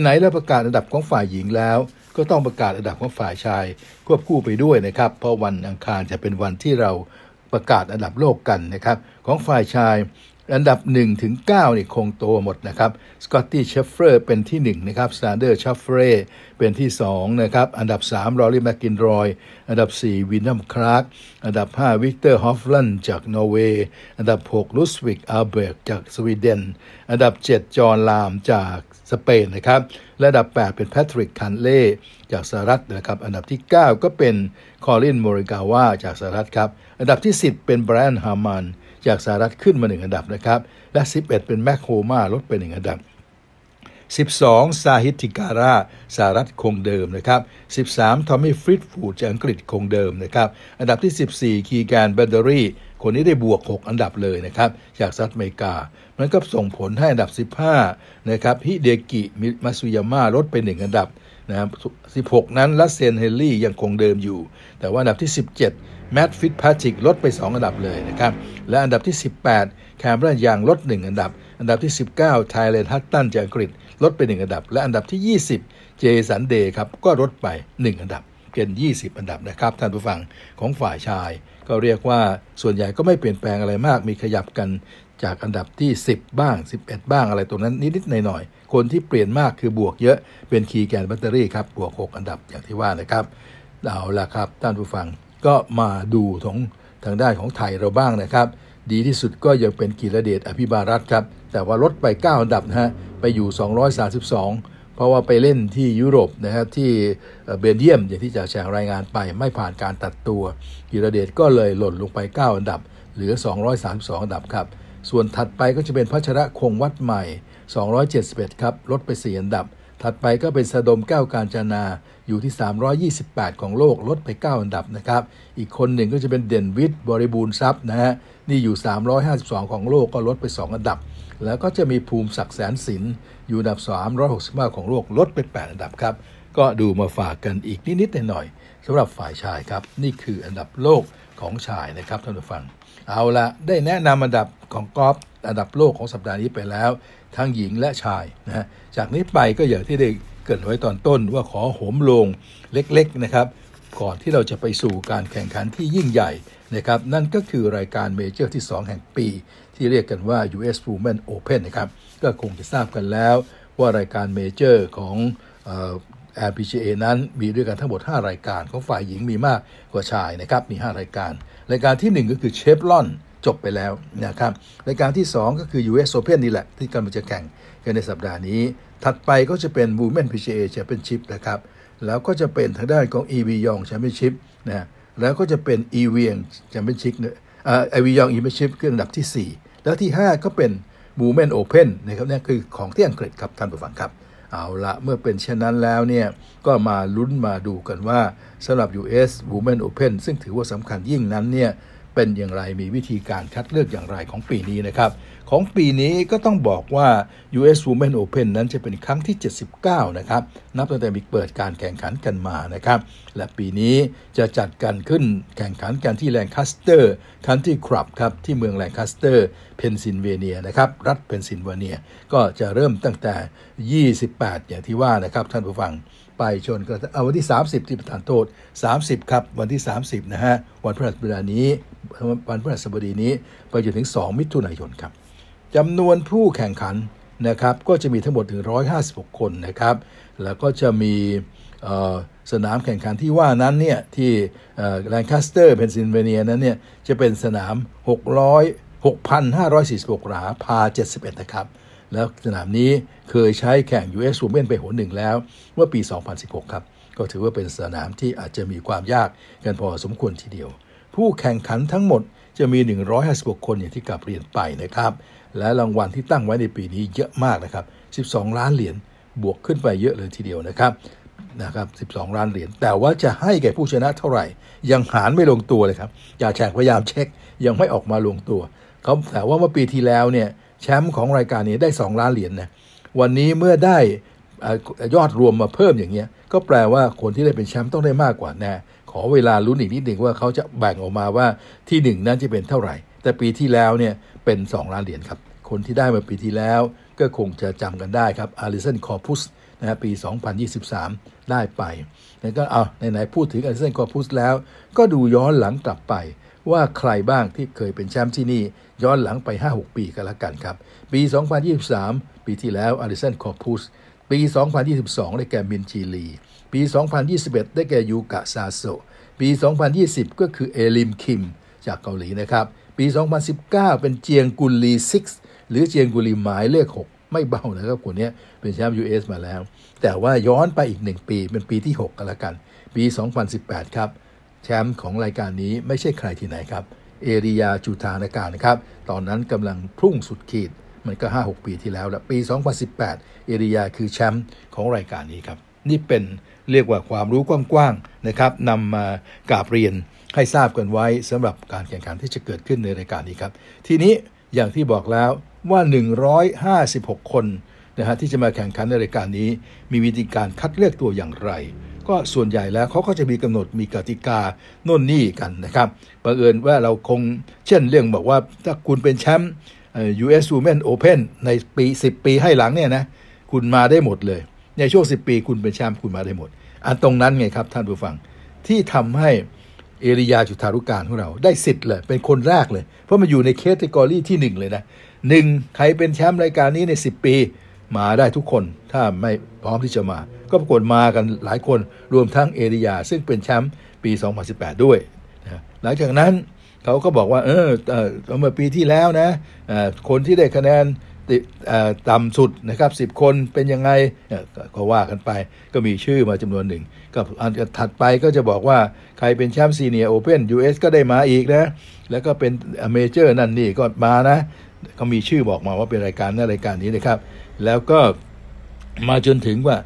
ไหนๆแล้วประกาศอันดับของฝ่ายหญิงแล้ว ก็ต้องประกาศอันดับของฝ่ายชาย ควบคู่ไปด้วยนะครับ เพราะวันอังคารจะเป็นวันที่เราประกาศอันดับโลกกันนะครับ ของฝ่ายชายอันดับ1ถึง9นี่คงโตหมดนะครับสกอตตี้เชฟเฟอร์เป็นที่1นะครับซานเดอร์ชฟเฟอร์เป็นที่ 2 นะครับอันดับ 3 รอลลี่แมคกินรอย อันดับ 4 วินนัมคลาร์กอันดับ 5 วิกเตอร์ฮอฟลันจากนอร์เวย์อันดับ6ลุสวิกอาเบิร์กจากสวีเดน อันดับ 7 จอร์นลามจากสเปนนะครับระดับ 8 เป็นแพทริกคันเล่จากสหรัฐนะครับอันดับที่ 9 ก็เป็นคอลินโมริกาว่าจากสหรัฐครับอันดับที่ 10 เป็นแบรนด์ฮามันจากสหรัฐขึ้นมา 1 อันดับนะครับและ 11 เป็นแมคโฮมาลดไป 1 อันดับ 12ซาฮิติการาสหรัฐคงเดิมนะครับ13ทอมมี่ฟริตฟูดจากอังกฤษคงเดิมนะครับอันดับที่ 14คีการแบตเตอรี่คนนี้ได้บวก 6 อันดับเลยนะครับจากสหรัฐอเมริกามันก็ส่งผลให้อันดับ 15 นะครับฮิเดกิมาซุยาม่าลดไปหนึ่งอันดับนะครับ 16 นั้นลัสเซนเฮลลี่ยังคงเดิมอยู่ แต่ว่าอันดับที่ 17แมตฟิตพาชิกลดไป 2 อันดับเลยนะครับ และอันดับที่ 18แคมเบรนยางลด 1 อันดับ อันดับที่ 19ไทเลนฮัตตันจากอังกฤษลดไป 1 อันดับ และอันดับที่ 20 เจสันเดย์ครับ ก็ลดไป 1 อันดับ เป็น 20 อันดับนะครับท่านผู้ฟังของฝ่ายชาย ก็เรียกว่าส่วนใหญ่ก็ไม่เปลี่ยนแปลงอะไรมากมีขยับกันจากอันดับที่ 10 บ้าง 11 บ้างอะไรตรงนั้นนิดๆหน่อยๆ คนที่เปลี่ยนมากคือบวกเยอะเป็นคีย์แกนแบตเตอรี่ครับบวก 6 อันดับอย่างที่ว่านะครับ เอาละครับท่านผู้ฟังก็มาดูของทางด้านของไทยเราบ้างนะครับ ดีที่สุดก็ยังเป็นกีรเดชอภิบาลรัฐครับ แต่ว่าลดไป 9 อันดับนะฮะ ไปอยู่ 232 เพราะว่าไปเล่นที่ยุโรปนะครับที่เบลเยียมอย่างที่จะแชร์รายงานไปไม่ผ่านการตัดตัวกีรเดชก็เลยหล่นลงไป 9 อันดับเหลือ 232อันดับครับส่วนถัดไปก็จะเป็นพระชระคงวัดใหม่ 271 ครับ ลดไป 4 อันดับ ถัดไปก็เป็นสะดมแก้วการจนา อยู่ที่ 328 ของโลก ลดไป 9 อันดับนะครับ อีกคนหนึ่งก็จะเป็นเด่นวิทย์บริบูรณ์ทรัพย์นะฮะ นี่อยู่ 352 ของโลก ก็ลดไป 2 อันดับ แล้วก็จะมีภูมิศักดิ์แสนสิน อยู่อันดับ 365ของโลก ลดไป 8 อันดับครับ ก็ดูมาฝากกันอีกนิดๆหน่อยๆสำหรับฝ่ายชายครับ นี่คืออันดับโลกของชายนะครับท่านผู้ฟังเอาละได้แนะนำอันดับของกอล์ฟอันดับโลกของสัปดาห์นี้ไปแล้วทั้งหญิงและชายนะจากนี้ไปก็อย่างที่ได้เกิดไว้ตอนต้นว่าขอโหมลงเล็กๆ นะครับ ก่อนที่เราจะไปสู่การแข่งขันที่ยิ่งใหญ่นะครับนั่นก็คือรายการเมเจอร์ที่ 2 แห่งปีที่เรียกกันว่า US Women Open นะครับก็คงจะทราบกันแล้วว่ารายการเมเจอร์ของอ LPGA นั้นมีด้วยกันทั้งหมด5 รายการของฝ่ายหญิงมีมากกว่าชายนะครับมี 5 รายการรายการที่ 1ก็คือเชฟลอนจบไปแล้วนะครับ รายการที่ 2 ก็คือ US Open นี่แหละที่กำลังจะแข่งกันในสัปดาห์นี้ ถัดไปก็จะเป็น Women PGA Championship นะครับแล้วก็จะเป็นทางด้านของ EV Young Championship นะแล้วก็จะเป็น EV Young Championship เอ่อ EV Young Championship คืออันดับที่4แล้วที่5ก็เป็น Women Open นะครับนี่คือของที่อังกฤษครับท่านผู้ฟังครับ เอาละเมื่อเป็นเช่นนั้นแล้วเนี่ย ก็มาลุ้นมาดูกันว่าสำหรับ US Women Open ซึ่งถือว่าสำคัญยิ่งนั้นเนี่ยเป็นอย่างไรมีวิธีการคัดเลือกอย่างไรของปีนี้นะครับของปีนี้ก็ต้องบอกว่า US Women Open นั้นจะเป็นครั้งที่ 79นะครับนับตั้งแต่มีเปิดการแข่งขันกันมานะครับและปีนี้จะจัดการขึ้นแข่งขันกันที่แลนคาสเตอร์คันที่ครับครับ ที่เมืองแลนคาสเตอร์เพนซิลเวเนียนะครับรัฐเพนซิลเวเนีย ก็จะเริ่มตั้งแต่ 28 อย่างที่ว่านะครับท่านผู้ฟังไปจนกระทั่งวันที่ 30 ที่ประธานโทษ 30 ครับ วันที่ 30 นะฮะ วันพฤหัสบดีนี้ วันพฤหัสบดีนี้ไปจนถึง 2 มิถุนายนครับจำนวนผู้แข่งขัน นะครับ ก็จะมีทั้งหมดถึง156 คนนะครับ แล้วก็จะมีสนามแข่งขันที่ว่านั้นเนี่ย ที่แลนคาสเตอร์เพนซิลเวเนียนั้นเนี่ย จะเป็นสนาม600 6,546 หลา พา 71 นะครับแล้วสนามนี้เคยใช้แข่ง US o m e n ไปหนหนึ่งแล้ว เมื่อปี 2016 ครับ ก็ถือว่าเป็นสนามที่อาจจะมีความยากกันพอสมควรทีเดียว ผู้แข่งขันทั้งหมดจะมี 156 คนอย่างที่กลับเรียนไปนะครับ และรางวัลที่ตั้งไว้ในปีนี้เยอะมาก นะครับ 12 ล้านเหรียญบวกขึ้นไปเยอะเลยทีเดียวนะครับนะครับ 12 ล้านเหรียญแต่ว่าจะให้แก่ผู้ชนะเท่าไหร่ ยังหารไม่ลงตัวเลยครับอย่าแชกพยายามเช็คยังไม่ออกมาลงตัวเขาแต่ว่าเมื่อปีที่แล้วเนี่ยแชมป์ของรายการนี้ได้ 2 ล้านเหรียญนนะวันนี้เมื่อได้ยอดรวมมาเพิ่มอย่างเงี้ยก็แปลว่าคนที่ได้เป็นแชมป์ต้องได้มากกว่าแน่ขอเวลาลุ้นอีกนิดหนึ่งว่าเขาจะแบ่งออกมาว่าที่ 1 นั้นจะเป็นเท่าไหร่ แต่ปีที่แล้วเนี่ยเป็น 2 ล้านเหรียญครับคนที่ได้มาปีที่แล้ว ก็คงจะจำกันได้ครับอาริสันคอร์พุสนะปี 2023 ได้ไปแล้วก็เอาไหนๆพูดถึงอาริสันคอร์พุสแล้วก็ดูย้อนหลังกลับไปว่าใครบ้างที่เคยเป็นแชมป์ที่นี่ย้อนหลังไป 5-6 ปีกันละกันครับ ปี 2023 ปีที่แล้วอาริเซน คอร์พุสปี 2022 ได้แก่มินจีลีปี 2021 ได้แก่ยูกะซาโซปี 2020 ก็คือเอลิมคิมจากเกาหลีนะครับ ปี 2019 เป็นเจียงกุลี 6 หรือเจียงกุลีหมายเลข6ไม่เบานะครับคนนี้เป็นแชมป์ US มาแล้ว แต่ว่าย้อนไปอีก 1 ปีเป็นปีที่ 6กันละกัน ปี 2018 ครับ แชมป์ของรายการนี้ไม่ใช่ใครที่ไหนครับเอริยาจุธานากาศนะครับ ตอนนั้นกำลังพุ่งสุดขีด มันก็5-6 ปีที่แล้วละปี2018เอริยาคือแชมป์ของ รายการนี้ครับนี่เป็นเรียกว่าความรู้กว้างๆนะครับนำมากราบเรียนให้ทราบกันไว้สำหรับการแข่งขันที่จะเกิดขึ้นในรายการนี้ ครับทีนี้อย่างที่บอกแล้วว่า 156 คนนะฮะที่จะมาแข่งขันในรายการนี้ มีวิธีการคัดเลือกตัวอย่างไรก็ส่วนใหญ่แล้วเขาก็จะมีกำหนดมีกติกาโน่นนี่กันนะครับบังเอิญว่าเราคงเช่นเรื่องบอกว่าถ้าคุณเป็นแชมป์ US Women Open ในปี 10 ปีให้หลังเนี่ยนะ คุณมาได้หมดเลย ในช่วง 10 ปีคุณเป็นแชมป์คุณมาได้หมด อันตรงนั้นไงครับท่านผู้ฟังที่ทำให้เอริยาจุธารุการของเราได้สิทธิ์เลย เป็นคนแรกเลย เพราะมันอยู่ในแคตตากรีที่ 1 เลยนะหนึ่งใครเป็นแชมป์รายการนี้ใน 10 ปีมาได้ทุกคน ถ้าไม่พร้อมที่จะมา ก็ปรากฏมากันหลายคน รวมทั้งเอริยาซึ่งเป็นแชมป์ปี 2018 ด้วยนะหลังจากนั้นเขาก็บอกว่า เออเมื่อปีที่แล้วนะ คนที่ได้คะแนนต่ำสุดนะครับิบคนเป็นยังไง ก็ว่ากันไป ก็มีชื่อมาจำนวนหนึ่งก็อันถัดไปก็จะบอกว่าใครเป็นแชมป์ซีเนียร์โอเพ่นยูเอสก็ได้มาอีกนะ แล้วก็เป็นเมเจอร์นั่นนี่ก็มานะ ก็มีชื่อบอกมาว่าเป็นรายการนะ้รายการนี้นะครับแล้วก็มาจนถึงว่า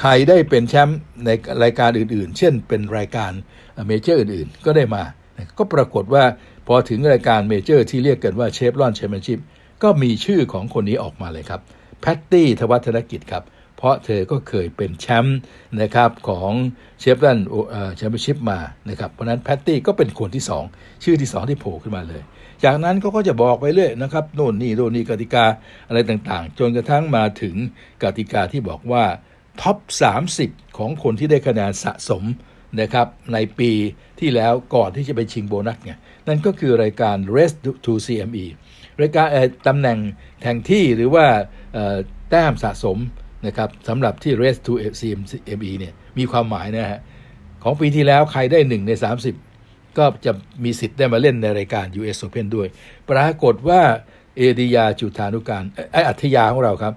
ใครได้เป็นแชมป์ในรายการอื่นๆ เช่นเป็นรายการเมเจอร์ อื่นๆ ก็ได้มา ก็ปรากฏว่าพอถึงรายการเมเจอร์ ที่เรียกกันว่าเชฟรอนแชมเปี้ยนชิพก็มีชื่อของคนนี้ออกมาเลยครับ แพตตี้ธวัฒนกิจครับ เพราะเธอก็เคยเป็นแชมป์นะครับของเชฟรอนแชมเปี้ยนชิพมานะครับ เพราะนั้นแพตตี้ก็เป็นคนที่ 2 ชื่อที่ 2 ที่โผล่ขึ้นมาเลยจากนั้นเขาก็จะบอกไปเรื่อยนะครับโน่นนี่ โน่นนี่กติกาอะไรต่างๆ จนกระทั่งมาถึงกติกาที่บอกว่าท็อป 30 ของคนที่ได้คะแนนสะสมนะครับในปีที่แล้วก่อนที่จะไปชิงโบนัสเนี่ยนั่นก็คือรายการ r e s t to CME รายการตำแหน่งแทงที่หรือว่าแต้มสะสมนะครับสำหรับที่ r e s t to CME เนี่ยมีความหมายนะฮะของปีที่แล้วใครได้1ใน 30ก็จะมีสิทธิ์ได้มาเล่นในรายการ US Open ด้วย ปรากฏว่าเอดิยาจุธานุการไออัธยาของเราครับ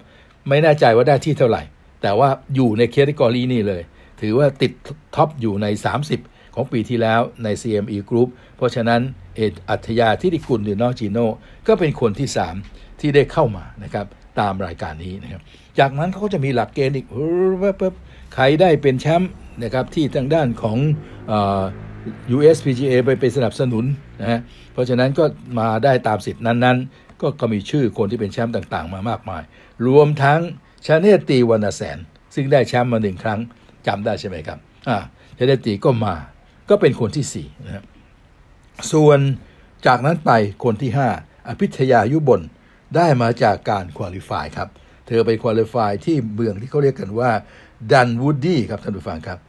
ไม่แน่ใจว่าได้ที่เท่าไหร่ แต่ว่าอยู่ในเคตกรีนี่เลย ถือว่าติดท็อปอยู่ใน 30 ของปีที่แล้วใน CME Group เพราะฉะนั้นเออัธยาที่ดิกุลหรือน้องจีโน่ ก็เป็นคนที่ 3 ที่ได้เข้ามานะครับตามรายการนี้นะครับจากนั้นเขาก็จะมีหลักเกณฑ์อีกใครได้เป็นแชมป์นะครับที่ทางด้านของ USPGA ไปไปสนับสนุนนะฮะเพราะฉะนั้นก็มาได้ตามสิทธิ์ นั้น ๆ ก็ก็มีชื่อคนที่เป็นแชมป์ต่างๆ มามากมาย รวมทั้ง ชาเนตีวรรณแสน ซึ่งได้แชมป์มาหนึ่งครั้งจำได้ใช่ไหมครับอ่าชาเนตีก็มา ก็เป็นคนที่สี่นะส่วนจากนั้นไปคนที่ 5 อภิทยายุบลได้มาจากการควอลิฟายครับ เธอไปควอลิฟายที่เมืองที่เขาเรียกกันว่าดันวูดดี้ครับท่านผู้ฟังครับ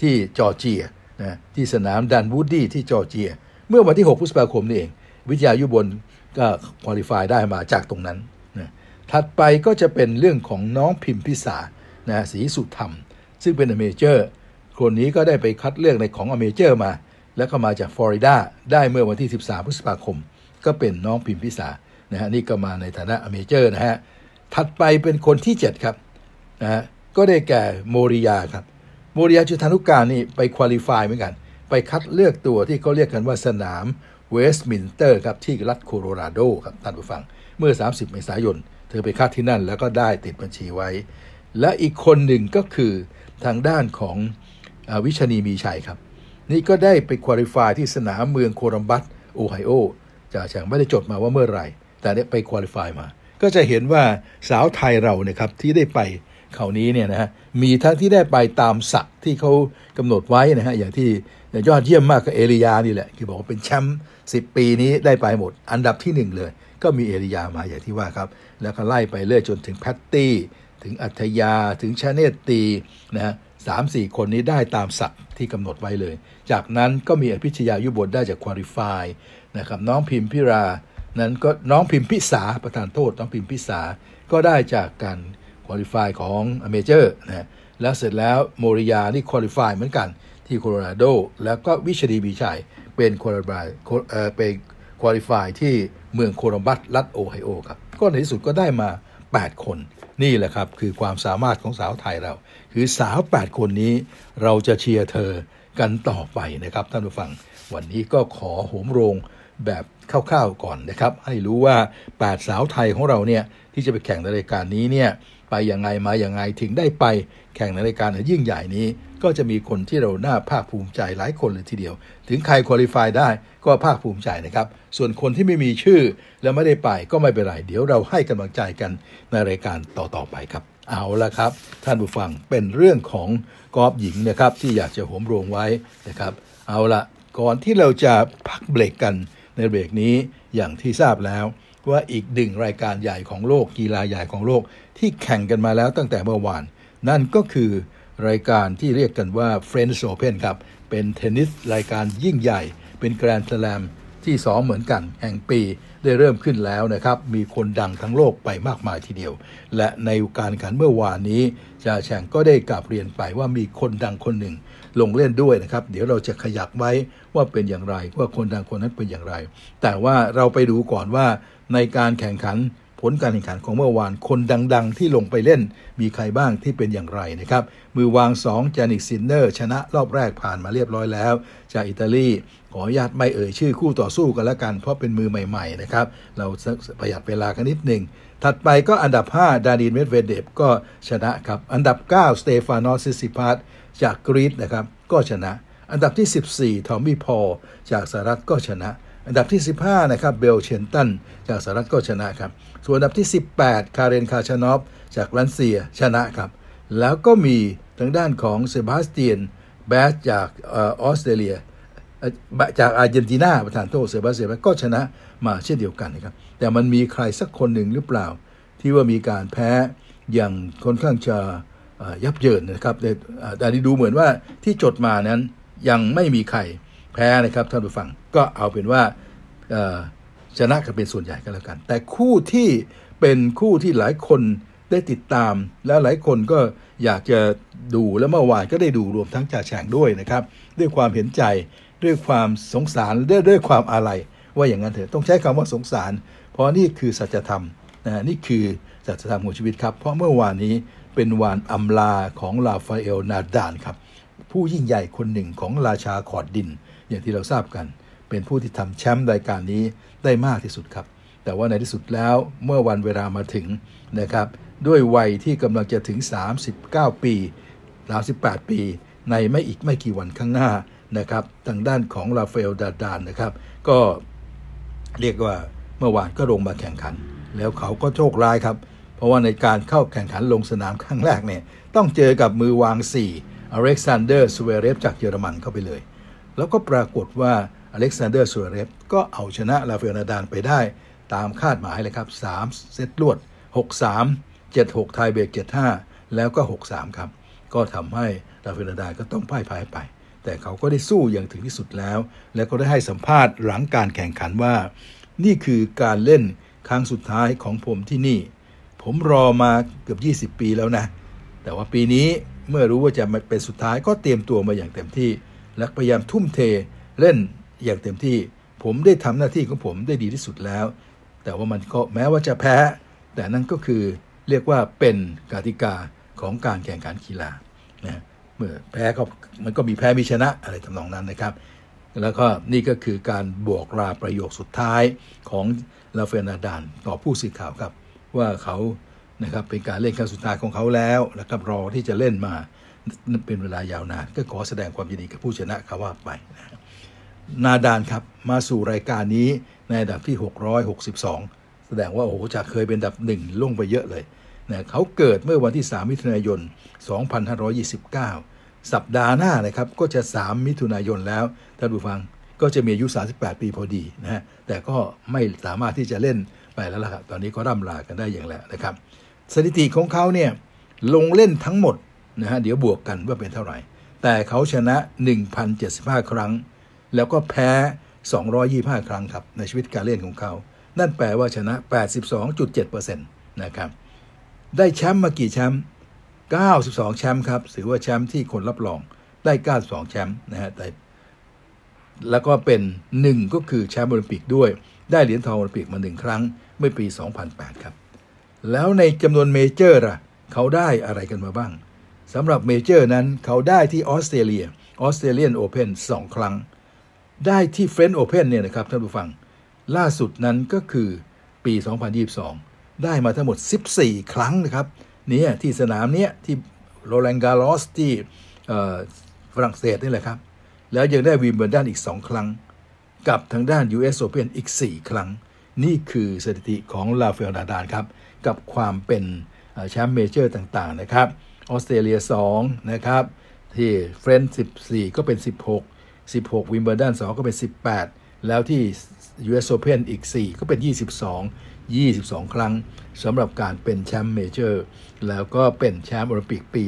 ที่จอร์เจียนะที่สนามดันวูดดี้ที่จอร์เจีย เมื่อวันที่ 6 พฤษภาคมนี่เอง วิทยายุบลก็คุริฟายได้มาจากตรงนั้นนะถัดไปก็จะเป็นเรื่องของน้องพิมพิสานะสีสุดธรรม ซึ่งเป็นอเมเจอร์คนนี้ก็ได้ไปคัดเลือกในของอเมเจอร์ มา แล้วก็มาจากฟลอริดาได้เมื่อวันที่ 13 พฤษภาคม ก็เป็นน้องพิมพิสานะฮะนี่ก็มาในฐานะอเมเจอร์นะฮะถัดไปเป็นคนที่7ครับนะฮะก็ได้แก่โมริยาครับโมริยาจุธานุการนี่ไปคุลิฟายเหมือนกัน ไปคัดเลือกตัวที่เขาเรียกกันว่าสนาม เวสต์มินเตอร์ครับ ที่รัฐโคโลราโดครับท่านผู้ฟัง เมื่อ 30เมษายน เธอไปคัดที่นั่นแล้วก็ได้ติดบัญชีไว้ และอีกคนหนึ่งก็คือทางด้านของอวิชนีมีชัยครับ นี่ก็ได้ไปคุลิฟายที่สนามเมืองโคลัมบัสโอไฮโอจ่าแฉงไม่ได้จดมาว่าเมื่อไหร่ แต่ได้ไปคุลิฟายมา ก็จะเห็นว่าสาวไทยเราเนี่ยครับที่ได้ไปเขานี้เนี่ยนะฮะมีทั้งที่ได้ไปตามสัก์ที่เขากำหนดไว้นะฮะอย่างที่ยอดเยี่ยมมากก็เอริยานี่แหละคือบอกว่าเป็นแชมป์สิปีนี้ได้ไปหมด อันดับที่ 1 เลย ก็มีเอริยามาอย่างที่ว่าครับ แล้วก็ไล่ไปเรื่อยจนถึงแพตตี้ ถึงอัธยาถึงชาเนตตีนะฮะสามสี่คนนี้ได้ตามสัก์ที่กำหนดไว้เลย จากนั้นก็มีอภิชยายุบทได้จากควอลิฟายนะครับน้องพิมพิรานั้นก็น้องพิมพิสาประธานโทษน้องพิมพิสาก็ได้จากการควอลิฟายของอเมเจอร์นะแล้วเสร็จแล้วโมริยา นี่ควอลิฟายเหมือนกันที่โคโลราโด แล้วก็วิชดีบีชัยเป็นควอลิฟายเป็นควอลิฟายที่เมืองโคลัมบัสรัฐโอไฮโอครับ ก็ในที่สุดก็ได้มา 8 คนนี่แหละครับคือความสามารถของสาวไทยเรา คือสาว 8 คนนี้เราจะเชียร์เธอกันต่อไปนะครับ ท่านผู้ฟังวันนี้ก็ขอโหมโรงแบบคร่าวๆก่อนนะครับ ให้รู้ว่า 8 สาวไทยของเราเนี่ยที่จะไปแข่งในรายการนี้เนี่ยไปอย่างไงมาอย่างไงถึงได้ไป แข่งในรายการยิ่งใหญ่นี้ ก็จะมีคนที่เราหน้าภาคภูมิใจหลายคนเลยทีเดียว ถึงใครคุริฟายได้ก็ภาคภูมิใจนะครับ ส่วนคนที่ไม่มีชื่อและไม่ได้ไปก็ไม่เป็นไรเดี๋ยวเราให้กำลังใจกันในรายการต่อๆไปครับ เอาละครับ ท่านผู้ฟังเป็นเรื่องของกอล์ฟหญิงนะครับ ที่อยากจะโหมโรงไว้นะครับ เอาละก่อนที่เราจะพักเบรกกันในเบรกนี้อย่างที่ทราบแล้วว่าอีกหนึ่งรายการใหญ่ของโลกกีฬาใหญ่ของโลก ที่แข่งกันมาแล้วตั้งแต่เมื่อวาน นั่นก็คือรายการที่เรียกกันว่า French Open ครับ เป็นเทนนิสรายการยิ่งใหญ่ เป็นแกรนด์สแลมที่สองเหมือนกันแห่งปีได้เริ่มขึ้นแล้วนะครับ มีคนดังทั้งโลกไปมากมายทีเดียว และในการแข่งเมื่อวานนี้จาแฉงก็ได้กลับเรียนไปว่ามีคนดังคนหนึ่งลงเล่นด้วยนะครับ เดี๋ยวเราจะขยับไว้ว่าเป็นอย่างไรว่าคนทางคนนั้นเป็นอย่างไร แต่ว่าเราไปดูก่อนว่า ในการแข่งขันผลการแข่งขันของเมื่อวานคนดังๆที่ลงไปเล่น มีใครบ้างที่เป็นอย่างไรนะครับ มือวาง2จานิกซินเนอร์ ชนะรอบแรกผ่านมาเรียบร้อยแล้ว จากอิตาลีขออนุญาตไม่เอ่ยชื่อคู่ต่อสู้กันละกันเพราะเป็นมือใหม่ๆนะครับเราประหยัดเวลากันนิดหนึ่งถัดไปก็อันดับ 5 ดานินเมดเวเดฟก็ชนะครับอันดับ9สเตฟานอสซิซิพัสจากกรีซนะครับก็ชนะอันดับที่ 14 ทอมมี่พอลจากสหรัฐก็ชนะ อันดับที่ 15นะครับเบลเชนตันจากสหรัฐก็ชนะครับ ส่วนอันดับที่ 18 คาเรนคาชานอฟจากรัสเซียชนะครับ แล้วก็มีทางด้านของเซบาสเตียนแบสจากออสเตรเลียจากอาร์เจนตินาประธานโตษเซบาสเตียนก็ชนะมาเช่นเดียวกันนะครับแต่มันมีใครสักคนหนึ่งหรือเปล่า ที่ว่ามีการแพ้อย่างค่อนข้างจะยับเยินนะครับแต่ดูเหมือนว่าที่จดมานั้นยังไม่มีใครแพ้นะครับท่านผู้ฟังก็เอาเป็นว่าชนะกันเป็นส่วนใหญ่ก็แล้วกัน แต่คู่ที่เป็นคู่ที่หลายคนได้ติดตาม และหลายคนก็อยากจะดูและเมื่อวานก็ได้ดูรวมทั้งจ่าแฉงด้วยนะครับ ด้วยความเห็นใจด้วยความสงสารด้วยด้วยความอะไร ว่าอย่างนั้นเถอะต้องใช้คำว่าสงสาร เพราะนี่คือสัจธรรมนะนี่คือสัจธรรมของชีวิตครับ เพราะเมื่อวานนี้เป็นวันอำลาของลาฟาเอลนาดานครับผู้ยิ่งใหญ่คนหนึ่งของราชาขอดดิน อย่างที่เราทราบกัน เป็นผู้ที่ทำแชมป์รายการนี้ได้มากที่สุดครับ แต่ว่าในที่สุดแล้วเมื่อวันเวลามาถึงนะครับ ด้วยวัยที่กำลังจะถึง 39 ปี38ปี ในไม่อีกไม่กี่วันข้างหน้า นะครับทางด้านของราฟาเอลดาดานนะครับ ก็เรียกว่าเมื่อวานก็ลงมาแข่งขัน แล้วเขาก็โชคร้ายครับ เพราะว่าในการเข้าแข่งขันลงสนามครั้งแรกเนี่ยต้องเจอกับมือวาง4อเล็กซานเดอร์สวเรฟจากเยอรมันเข้าไปเลย แล้วก็ปรากฏว่าอเล็กซานเดอร์สวเรฟก็เอาชนะลาเฟลนาดานไปได้ ตามคาดหมายเลยครับ 3 เซตรวด6 3 7 6ไทยเบรก7 5 แล้วก็ 6 3 ครับ ก็ทำให้ลาเฟลนาดานก็ต้องพ่ายแพ้ไป แต่เขาก็ได้สู้อย่างถึงที่สุดแล้ว และก็ได้ให้สัมภาษณ์หลังการแข่งขันว่า นี่คือการเล่นครั้งสุดท้ายของผมที่นี่ ผมรอมาเกือบ 20 ปีแล้วนะ แต่ว่าปีนี้เมื่อรู้ว่าจะเป็นสุดท้ายก็เตรียมตัวมาอย่างเต็มที่ และพยายามทุ่มเทเล่นอย่างเต็มที่ ผมได้ทำหน้าที่ของผมได้ดีที่สุดแล้ว แต่ว่ามันก็แม้ว่าจะแพ้แต่นั่นก็คือเรียกว่าเป็นกติกาของการแข่งขันกีฬานะเมื่อแพ้ก็มันก็มีแพ้มีชนะอะไรทำนองนั้นนะครับ แล้วก็นี่ก็คือการบวกราประโยคสุดท้ายของลาเฟนาดานต่อผู้สื่อข่าวครับ ว่าเขานะครับเป็นการเล่นครั้งสุดท้ายของเขาแล้วนะครับรอที่จะเล่นมาเป็นเวลายาวนานก็ขอแสดงความยินดีกับผู้ชนะเขาว่าไปนะนาดานครับมาสู่รายการนี้ในดับที่ 662 แสดงว่า โอ้โหจากเคยเป็นดับหนึ่งลงไปเยอะเลยนะเขาเกิดเมื่อวันที่ 3 มิถุนายน 2529 สัปดาห์หน้านะครับก็จะ 3 มิถุนายนแล้วท่านผู้ฟังก็จะมีอายุ38ปีพอดีนะฮะแต่ก็ไม่สามารถที่จะเล่นไปแล้วล่ะครับตอนนี้ก็ร่ำลากันได้อย่างแล้วนะครับสถิติของเขาเนี่ยลงเล่นทั้งหมดนะฮะเดี๋ยวบวกกันว่าเป็นเท่าไหร่แต่เขาชนะ 1,075 ครั้ง แล้วก็แพ้ 225 ครั้งครับในชีวิตการเล่นของเขา นั่นแปลว่าชนะ 82.7%นะครับได้แชมป์มากี่แชมป์92แชมป์ครับถือว่าแชมป์ที่คนรับรองได้92แชมป์นะฮะแต่แล้วก็เป็น 1 ก็คือแชมป์โอลิมปิกด้วย ได้เหรียญทองโอลิมปิกมา 1 ครั้งเมื่อปี 2008 ครับแล้วในจำนวนเมเจอร์ล่ะเขาได้อะไรกันมาบ้าง สำหรับเมเจอร์นั้นเขาได้ที่ออสเตรเลียออสเตรเลียนโอเพนสองครั้ง ได้ที่เฟรนด์โอเพนเนี่ยนะครับท่านผู้ฟัง ล่าสุดนั้นก็คือปี 2022 ได้มาทั้งหมด 14 ครั้งนะครับนี่ที่สนามเนี้ยที่โรแลงการอสที่ฝรั่งเศสนี่แหละครับ แล้วยังได้วิมเบิลดันอีก 2 ครั้ง กับทางด้าน US Open อีก 4 ครั้ง นี่คือสถิติของลาเฟลนาดานครับกับความเป็นแชมป์เมเจอร์ต่าง ๆ นะครับ ออสเตรเลีย2นะครับที่เฟรนด์14 ก็เป็น 16 16วิมเบอร์ดัน2 ก็เป็น 18 แล้วที่ US Open อีก4 ก็เป็น 22 22 ครั้งสำหรับการเป็นแชมป์เมเจอร์แล้วก็เป็นแชมป์โอลิมปิกปี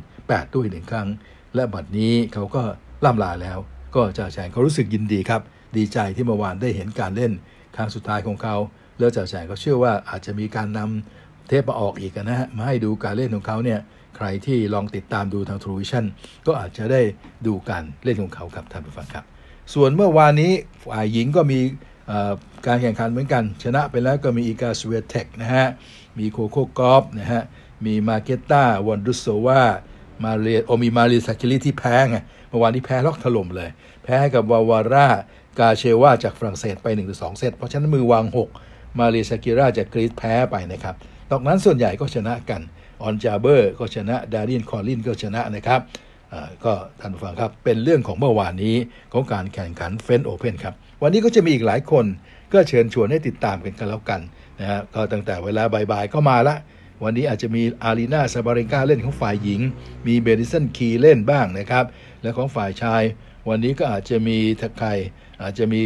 2008ด้วยหนึ่งครั้ง และบัดนี้เขาก็ล่ำลาแล้ว ก็จะแชงเขารู้สึกยินดีครับ ดีใจที่เมื่อวานได้เห็นการเล่น ครั้งสุดท้ายของเขาแล้วเจ้าแสยก็เชื่อว่าอาจจะมีการนำเทปมาออกอีกนะฮะ มาให้ดูการเล่นของเขาเนี่ย ใครที่ลองติดตามดูทางทรูวิชั่น ก็อาจจะได้ดูการเล่นของเขาครับท่านผู้ฟังครับ ส่วนเมื่อวานนี้ฝ่ายหญิงก็มีการแข่งขันเหมือนกัน ชนะไปแล้วก็มีอีกาสเวเทคนะฮะ มีโคโคกอฟนะฮะ มีมาเกตตาวอนดุสโซวา มาเรียโอมีมาเรียซากิลิที่แพ้ไง เมื่อวานนี้แพ้ล็อกถล่มเลย แพ้กับวาวาร่ากาเชวาจากฝรั่งเศสไป1-2เซตเพราะฉะนั้นมือวาง 6มาเรียากิราจากกรีซแพ้ไปนะครับ ตอกนั้นส่วนใหญ่ก็ชนะกัน ออนจาเบอร์ก็ชนะ ดารินคอลินก็ชนะนะครับ ก็ท่านผู้ฟังครับ เป็นเรื่องของเมื่อวานนี้ของการแข่งขันเฟนโอเพนครับ วันนี้ก็จะมีอีกหลายคน ก็เชิญชวนให้ติดตามกันกันแล้วกันนะครก็ตั้งแต่เวลาบ่ายๆก็มาละ วันนี้อาจจะมีอารีนาซาบาริงกาเล่นของฝ่ายหญิง มีเบริสันคีเล่นบ้างนะครับ และของฝ่ายชาย วันนี้ก็อาจจะมีทักไคอาจจะมี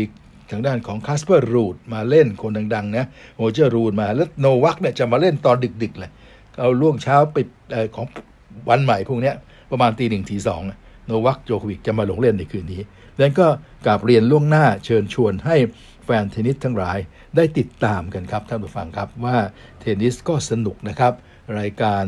ทางด้านของคาสเปอร์รูดมาเล่นคนดังๆนะโรเจอร์รูดมาแล้วโนวักเนี่ย จะมาเล่นตอนดึก ๆ เลย เอาล่วงเช้า ปิดของวันใหม่พวกนี้ประมาณตีหนึ่งตีสองโนวักโจโควิกจะมาลงเล่นในคืนนี้ดังนั้นก็กราบเรียนล่วงหน้าเชิญชวนให้แฟนเทนนิสทั้งหลายได้ติดตามกันครับท่านผู้ฟังครับว่าเทนนิสก็สนุกนะครับรายการ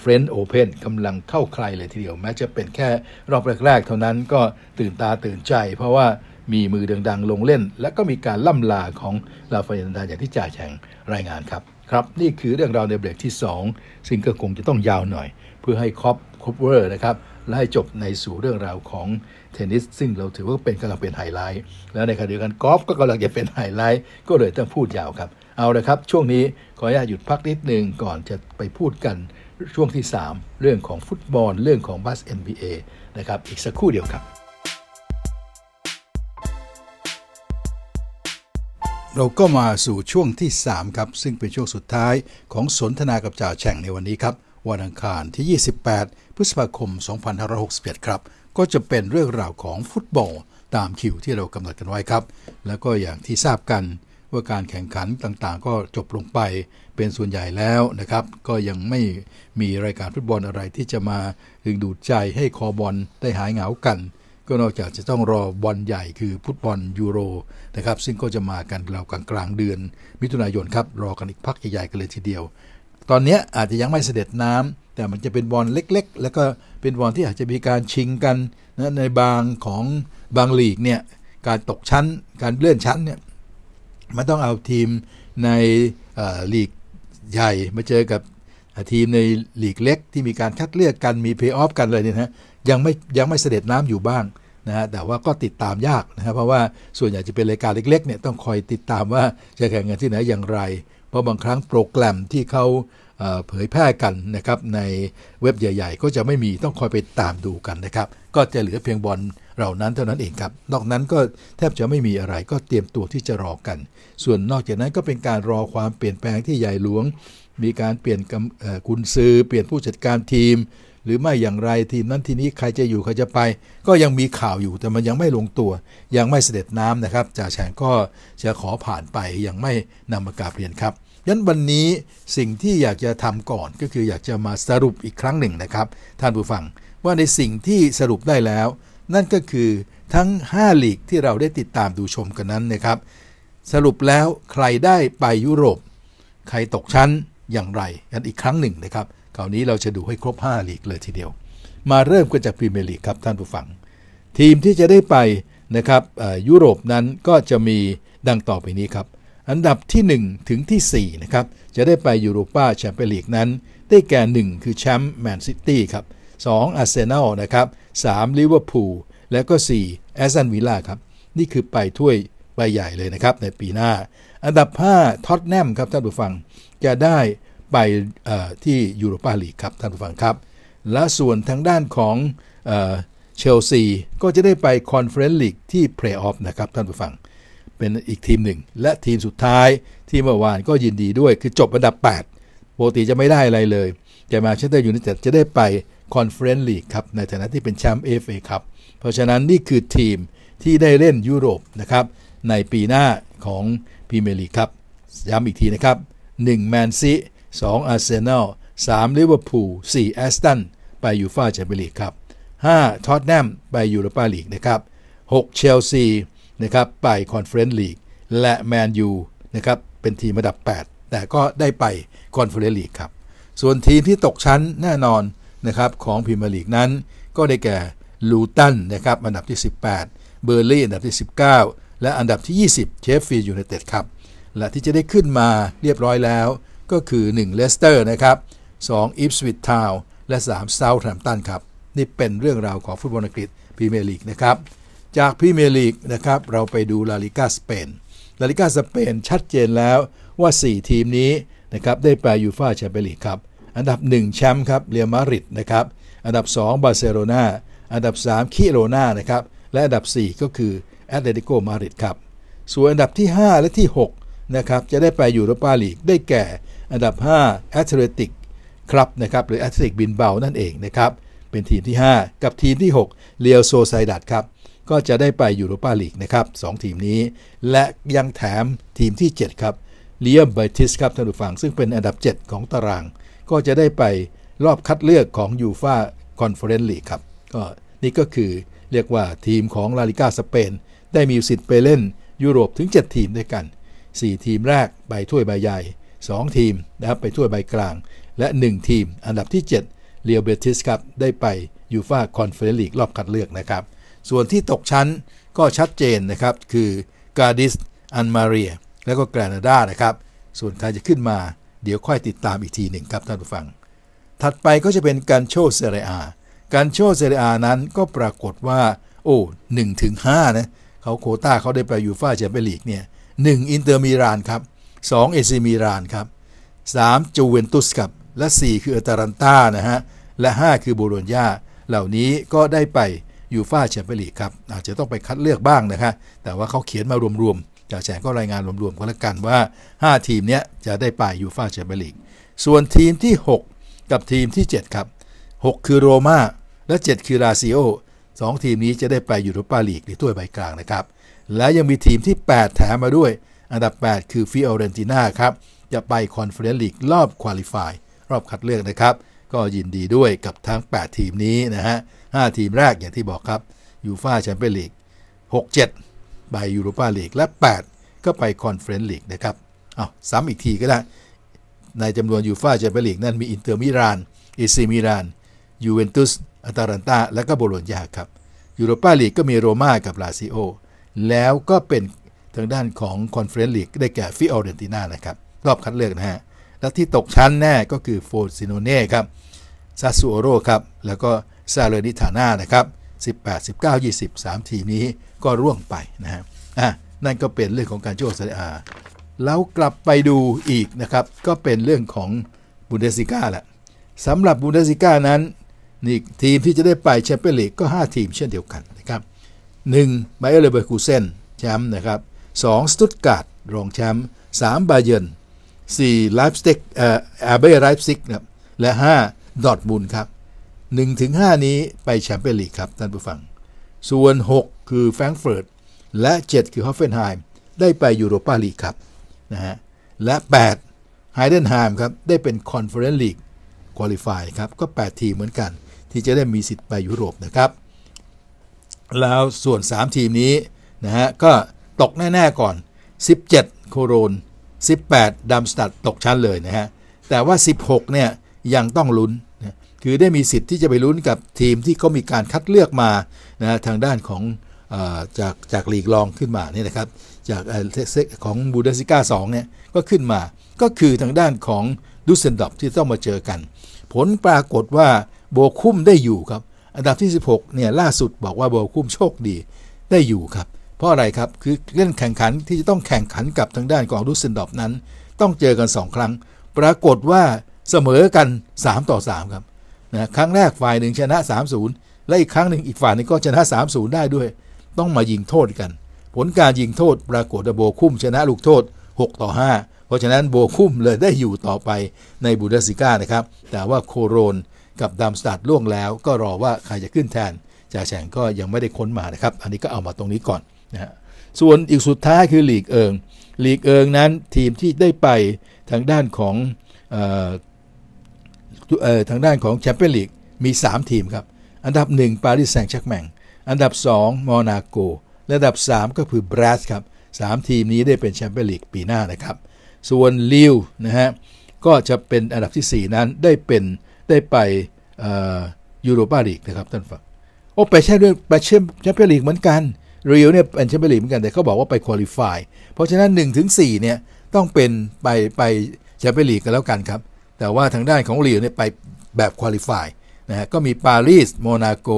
เฟรนด์โอเพนกำลังเข้าใครเลยทีเดียวแม้จะเป็นแค่รอบแรก ๆเท่านั้นก็ตื่นตาตื่นใจ เพราะว่ามีมือดังๆลงเล่น และก็มีการล่ำลาของลาฟายันดาอย่างที่จ่าแฉงรายงานครับครับนี่คือเรื่องราวในเบรกที่ 2ซึ่งก็คงจะต้องยาวหน่อย เพื่อให้ครอบครบเวอร์นะครับ และให้จบในสู่เรื่องราวของเทนนิสซึ่งเราถือว่าเป็นกำลังเป็นไฮไลท์แล้วในขณะเดียวกันกอล์ฟก็กำลังจะเป็นไฮไลท์ก็เลยต้องพูดยาวครับ เอาละครับช่วงนี้ขออนุญาตหยุดพักนิดหนึ่งก่อนจะไปพูดกันช่วงที่ 3 เรื่องของฟุตบอลเรื่องของบาส NBA นะครับอีกสักครู่เดียวครับเราก็มาสู่ช่วงที่ 3 ครับ ซึ่งเป็นช่วงสุดท้ายของสนทนากับจ่าแฉ่งในวันนี้ครับ วันอังคารที่ 28 พฤษภาคม2561ครับ ก็จะเป็นเรื่องราวของฟุตบอลตามคิวที่เรากำหนดกันไว้ครับ แล้วก็อย่างที่ทราบกัน ว่าการแข่งขันต่างๆ ก็จบลงไปเป็นส่วนใหญ่แล้วนะครับ ก็ยังไม่มีรายการฟุตบอลอะไรที่จะมาดึงดูดใจให้คอบอลได้หายเหงากันก็นอกจากจะต้องรอบอลใหญ่คือฟุตบอลยูโรนะครับ ซึ่งก็จะมากันเรากลางกลางเดือน มิถุนายนครับ รอกันอีกพักใหญ่ๆกันเลยทีเดียว ตอนนี้อาจจะยังไม่เสด็จน้ำ แต่มันจะเป็นบอลเล็ก ๆ แล้วก็เป็นบอลที่อาจจะมีการชิงกันนะในบางของบางลีกเนี่ยการตกชั้น การเลื่อนชั้นเนี่ยมันต้องเอาทีมในลีกใหญ่ มาเจอกับทีมในลีกเล็ก ที่มีการคัดเลือกกันมีเพย์ออฟกันเลยเนี่ยนะยังไม่ยังไม่เสด็จน้ำอยู่บ้างนะฮะ แต่ว่าก็ติดตามยากนะครับ เพราะว่าส่วนใหญ่จะเป็นรายการเล็กๆเนี่ยต้องคอยติดตามว่าจะแข่งกันที่ไหนอย่างไร เพราะบางครั้งโปรแกรมที่เขาเผยแพร่กันนะครับในเว็บใหญ่ ๆ ก็จะไม่มีต้องคอยไปตามดูกันนะครับก็จะเหลือเพียงบอลเหล่านั้นเท่านั้นเองครับ นอกนั้นก็แทบจะไม่มีอะไร ก็เตรียมตัวที่จะรอกัน ส่วนนอกจากนั้นก็เป็นการรอความเปลี่ยนแปลงที่ใหญ่หลวงมีการเปลี่ยนกุนซือเปลี่ยนผู้จัดการทีมหรือไม่อย่างไรทีมนั้นทีนี้ใครจะอยู่ใครจะไป ก็ยังมีข่าวอยู่แต่มันยังไม่ลงตัว ยังไม่เสด็จน้ำนะครับจ่าแฉงก็จะขอผ่านไปยังไม่นำมากราบเรียนครับยันวันนี้สิ่งที่อยากจะทำก่อน ก็คืออยากจะมาสรุปอีกครั้งหนึ่งนะครับ ท่านผู้ฟังว่าในสิ่งที่สรุปได้แล้ว นั่นก็คือทั้ง 5 หลีกที่เราได้ติดตามดูชมกันนั้นนะครับ สรุปแล้วใครได้ไปยุโรปใครตกชั้นอย่างไรกันอีกครั้งหนึ่งนะครับคราวนี้เราจะดูให้ครบ5ลีกเลยทีเดียว มาเริ่มกันจากพรีเมียร์ลีกครับ ท่านผู้ฟัง ทีมที่จะได้ไป นะครับยุโรปนั้นก็จะมีดังต่อไปนี้ครับ อันดับที่ 1 ถึงที่ 4 นะครับ จะได้ไปยูโรปาแชมเปี้ยนลีกนั้น ได้แก่ 1 คือแชมป์แมนซิตี้ครับสองอาร์เซนอลนะครับสามลิเวอร์พูลและก็4แอสตันวิลล่าครับ นี่คือไปถ้วยใบใหญ่เลยนะครับในปีหน้า อันดับ 5ท็อตแนมครับ ท่านผู้ฟังจะได้ไปที่ยูโรปาลีกครับ ท่านผู้ฟังครับ และส่วนทางด้านของเชลซี ก็จะได้ไปคอนเฟอเรนซ์ลีกที่เพลย์ออฟนะครับ ท่านผู้ฟัง เป็นอีกทีมหนึ่ง และทีมสุดท้ายที่เมื่อวานก็ยินดีด้วยคือจบอันดับ8ปกติจะไม่ได้อะไรเลยแต่มาเชสเตอร์ยูไนเต็ดจะได้ไปคอนเฟอเรนซ์ลีกครับ ในฐานะที่เป็นแชมป์เอฟเอครับเพราะฉะนั้นนี่คือทีมที่ได้เล่นยุโรปนะครับในปีหน้าของพรีเมียร์ลีกครับย้ำอีกทีนะครับ1แมนซี 2. อาร์เซนอล 3. ลิเวอร์พูล 4. แอสตัน ไปยูฟ่าแชมเปี้ยนลีกครับ 5. ท็อตแนมไปยูโรปาลีกนะครับ 6. เชลซีนะครับไปคอนเฟอเรนซ์ลีก และแมนยูนะครับเป็นทีมระดับ 8 แต่ก็ได้ไปคอนเฟอเรนซ์ลีกครับ ส่วนทีมที่ตกชั้นแน่นอนนะครับของพรีเมียร์ลีกนั้น ก็ได้แก่ลูตันนะครับอันดับที่ 18 เบอร์ลี่อันดับที่ 19 และอันดับที่ 20เชฟฟีลด์ยูไนเต็ดครับ และที่จะได้ขึ้นมาเรียบร้อยแล้วก็คือ 1 เลสเตอร์นะครับ 2 อิฟสวิตทาวและ3เซาท์แฮมตันครับ นี่เป็นเรื่องราวของฟุตบอลอังกฤษพรีเมียร์ลีกนะครับ จากพรีเมียร์ลีกนะครับ เราไปดูลาลิกาสเปนลาลิกาสเปนชัดเจนแล้วว่า 4 ทีมนี้นะครับได้ไปยูฟ่าแชมเปี้ยนลีกครับ อันดับ1แชมป์ครับ เรอัลมาดริดนะครับ อันดับ 2 บาร์เซโลนาอันดับ 3คิโรนานะครับและอันดับ 4ก็คือแอตเลติโกมาดริดครับส่วนอันดับที่ 5 และที่6นะครับจะได้ไปยูโรปาลีกได้แก่อันดับ5 a t l e t i c ครับนะครับ หรือ a t l e t i c บินเบานั่นเองนะครับ เป็นทีมที่ 5 กับทีมที่6เรียวโซไซดัตครับ ก็จะได้ไปยูโรปาลีก นะครับ 2 ทีมนี้ และยังแถมทีมที่ 7 ครับเลียมไบติสครับท่านผู้ฟังซึ่งเป็นอันดับ 7 ของตาราง ก็จะได้ไปรอบคัดเลือกของยูฟาคอนเฟอเรนซ์ลีกครับก็นี่ก็คือเรียกว่าทีมของลาลิกาสเปน ได้มีสิทธิ์ไปเล่นยุโรปถึง 7 ทีมด้วยกัน 4 ทีมแรกใบถ้วยใบใหญ่2ทีมนะครับไปถ้วยใบกลาง และ 1 ทีมอันดับที่7เรียวเบติส ครับ ได้ไป ยูฟ่าคอนเฟอเรนซ์ลีกรอบคัดเลือกนะครับ ส่วนที่ตกชั้นก็ชัดเจนนะครับ คือกาดิส อันมาเรีย และก็แกรนาดานะครับ ส่วนใครจะขึ้นมา เดี๋ยวค่อยติดตามอีกทีหนึ่งครับท่านผู้ฟัง ถัดไปก็จะเป็นการโชเซเรียการโชเซเรียนั้นก็ปรากฏว่าโอ้หนึ่งถึงห้านะเขาโคต้าเขาได้ไปยูฟ่าแชมเปี้ยนลีกเนี่ยหนึ่งอินเตอร์มิรานครับ2เอซิมิรานครับ3จูเวนตุสครับและ 4 คืออตารันตานะฮะและ 5 คือโบโลญญาเหล่านี้ก็ได้ไปยูฟ่าแชมเปี้ยนลีกครับ อาจจะต้องไปคัดเลือกบ้างนะครับแต่ว่าเขาเขียนมารวมๆจากแฉก็รายงานรวมๆก็แล้วกันว่า 5 ทีมเนี้ยจะได้ไปยูฟ่าแชมเปี้ยนลีกส่วนทีมที่ 6 กับทีมที่7ครับ6คือโรมาและ 7 คือราซิโอ2ทีมนี้จะได้ไปยูโรปาลีกในถ้วยใบกลางนะครับและยังมีทีมที่ 8 แถมมาด้วยอันดับ 8 คือฟิโอเรนติน่าครับ จะไปคอนเฟอเรนซ์ลีกรอบควอลิฟายรอบคัดเลือกนะครับ ก็ยินดีด้วยกับทั้ง 8 ทีมนี้นะฮะ5ทีมแรกอย่างที่บอกครับยูฟาแชมเปี้ยนลีก6 7ไปยูโรปาลีกและ 8 ก็ไปคอนเฟอเรนซ์ลีกนะครับเอาซ้ำอีกทีก็ได้ ในจำนวนยูฟาแชมเปี้ยนลีกนั้นมีอินเตอร์มิลานเอซิมิลานยูเวนตุสอัตาลันตาและก็โบโลญญาครับยูโรปาลีกก็มีโรม่ากับลาซิโอแล้วก็เป็นทางด้านของคอนเฟอเรนซ์ลีกได้แก่ฟิออเรนติน่านะครับรอบคัดเลือกนะฮะ และที่ตกชั้นแน่ก็คือโฟรซิโนเน่ครับซาซูโอโรครับ แล้วก็ซาเลนิทาน่านะครับ 18 19 20 3ทีมนี้ก็ร่วงไปนะฮะอ่ะนั่นก็เป็นเรื่องของการโจทย์เีอาแล้วกลับไปดูอีกนะครับ ก็เป็นเรื่องของบูนเดสิก้าแหละสำหรับบูนเดสิก้านั้นนี่ทีมที่จะได้ไปแชมเปี้ยนลีกก็ 5 ทีมเช่นเดียวกันนะครับ1ไบเออร์เลเบอร์คูเซนแชมป์นะครับ 2. สตุตการ์ดรองแชมป์3บาเยน4ไลฟ์สเต็กเอ่ออเบไลฟ์ซิกครับและ5ดอทมูลครับ1ถึง5นี้ไปแชมเปี้ยนลีกครับท่านผู้ฟังส่วน 6 คือแฟรงก์เฟิร์ตและ 7 คือฮอฟเฟนไฮม์ได้ไปยูโรปาลีกครับนะฮะและ8ไฮเดนไฮม์ครับได้เป็นคอนเฟอเรนซ์ลีกควอลิฟายครับก็ 8 ทีเหมือนกันที่จะได้มีสิทธิ์ไปยุโรปนะครับแล้วส่วน 3 ทีมนี้นะฮะก็ตกแน่ๆก่อน 17 โคโรน 18ดัมสตัดตกชั้นเลยนะฮะ แต่ว่า 16 เนี่ย ยังต้องลุ้นนะคือได้มีสิทธิ์ที่จะไปลุ้นกับทีมที่เขามีการคัดเลือกมา นะทางด้านของจาก จากลีกรองขึ้นมานี่นะครับ จากของบูเดสิก้า 2 เนี่ย ก็ขึ้นมา ก็คือทางด้านของดูเซนดอปที่ต้องมาเจอกัน ผลปรากฏว่าโบคุ้มได้อยู่ครับ อันดับที่ 16 เนี่ย ล่าสุดบอกว่าโบคุ้มโชคดี ได้อยู่ครับเพราะอะไรครับ คือเล่นแข่งขันที่จะต้องแข่งขันกับทางด้านของรุสเซนดอฟนั้น ต้องเจอกัน 2 ครั้ง ปรากฏว่าเสมอกัน3ต่อ3 ครับนะครั้งแรกฝ่ายหนึ่งชนะ 3-0 และอีกครั้งหนึ่งอีกฝ่ายนึงก็ชนะ 3-0 ได้ด้วย ต้องมายิงโทษกัน ผลการยิงโทษปรากฏว่าโบคุ้มชนะลูกโทษ6ต่อ 5 เพราะฉะนั้นโบคุ้มเลยได้อยู่ต่อไปในบูเดสิก้านะครับแต่ว่าโคโรนกับดัมสตัดล่วงแล้ว ก็รอว่าใครจะขึ้นแทนจ่าแฉงก็ยังไม่ได้ค้นมานะครับอันนี้ก็เอามาตรงนี้ก่อนนะฮะส่วนอีกสุดท้ายคือหลีกเอิงหลีกเอิงนั้นทีมที่ได้ไปทางด้านของทางด้านของแชมเปี้ยนลีกมี 3 ทีมครับ อันดับ 1 ปารีสแซงต์แชกแมง อันดับ 2มอนาโก และอันดับ 3 ก็คือบรัสครับ 3 ทีมนี้ได้เป็นแชมเปี้ยนลีกปีหน้านะครับ ส่วนลิวนะฮะก็จะเป็นอันดับที่ 4 นั้นได้เป็นได้ไปยูโรปาลีกนะครับท่านฟังโอ้ไปแช่ด้วยไปเชื่อมแชมเปี้ยนลีกเหมือนกันรียวเนี่ยเป็นแชมเปี้ยนลีกเหมือนกัน แต่เขาบอกว่าไปคุริฟายเพราะฉะนั้น1ถึง4เนี่ยต้องเป็นไปไปแชมเปี้ยนลีกกันแล้วกันครับ แต่ว่าทางด้านของเรียวเนี่ยไปแบบคุริฟายนะฮะก็มีปารีสโมนาโก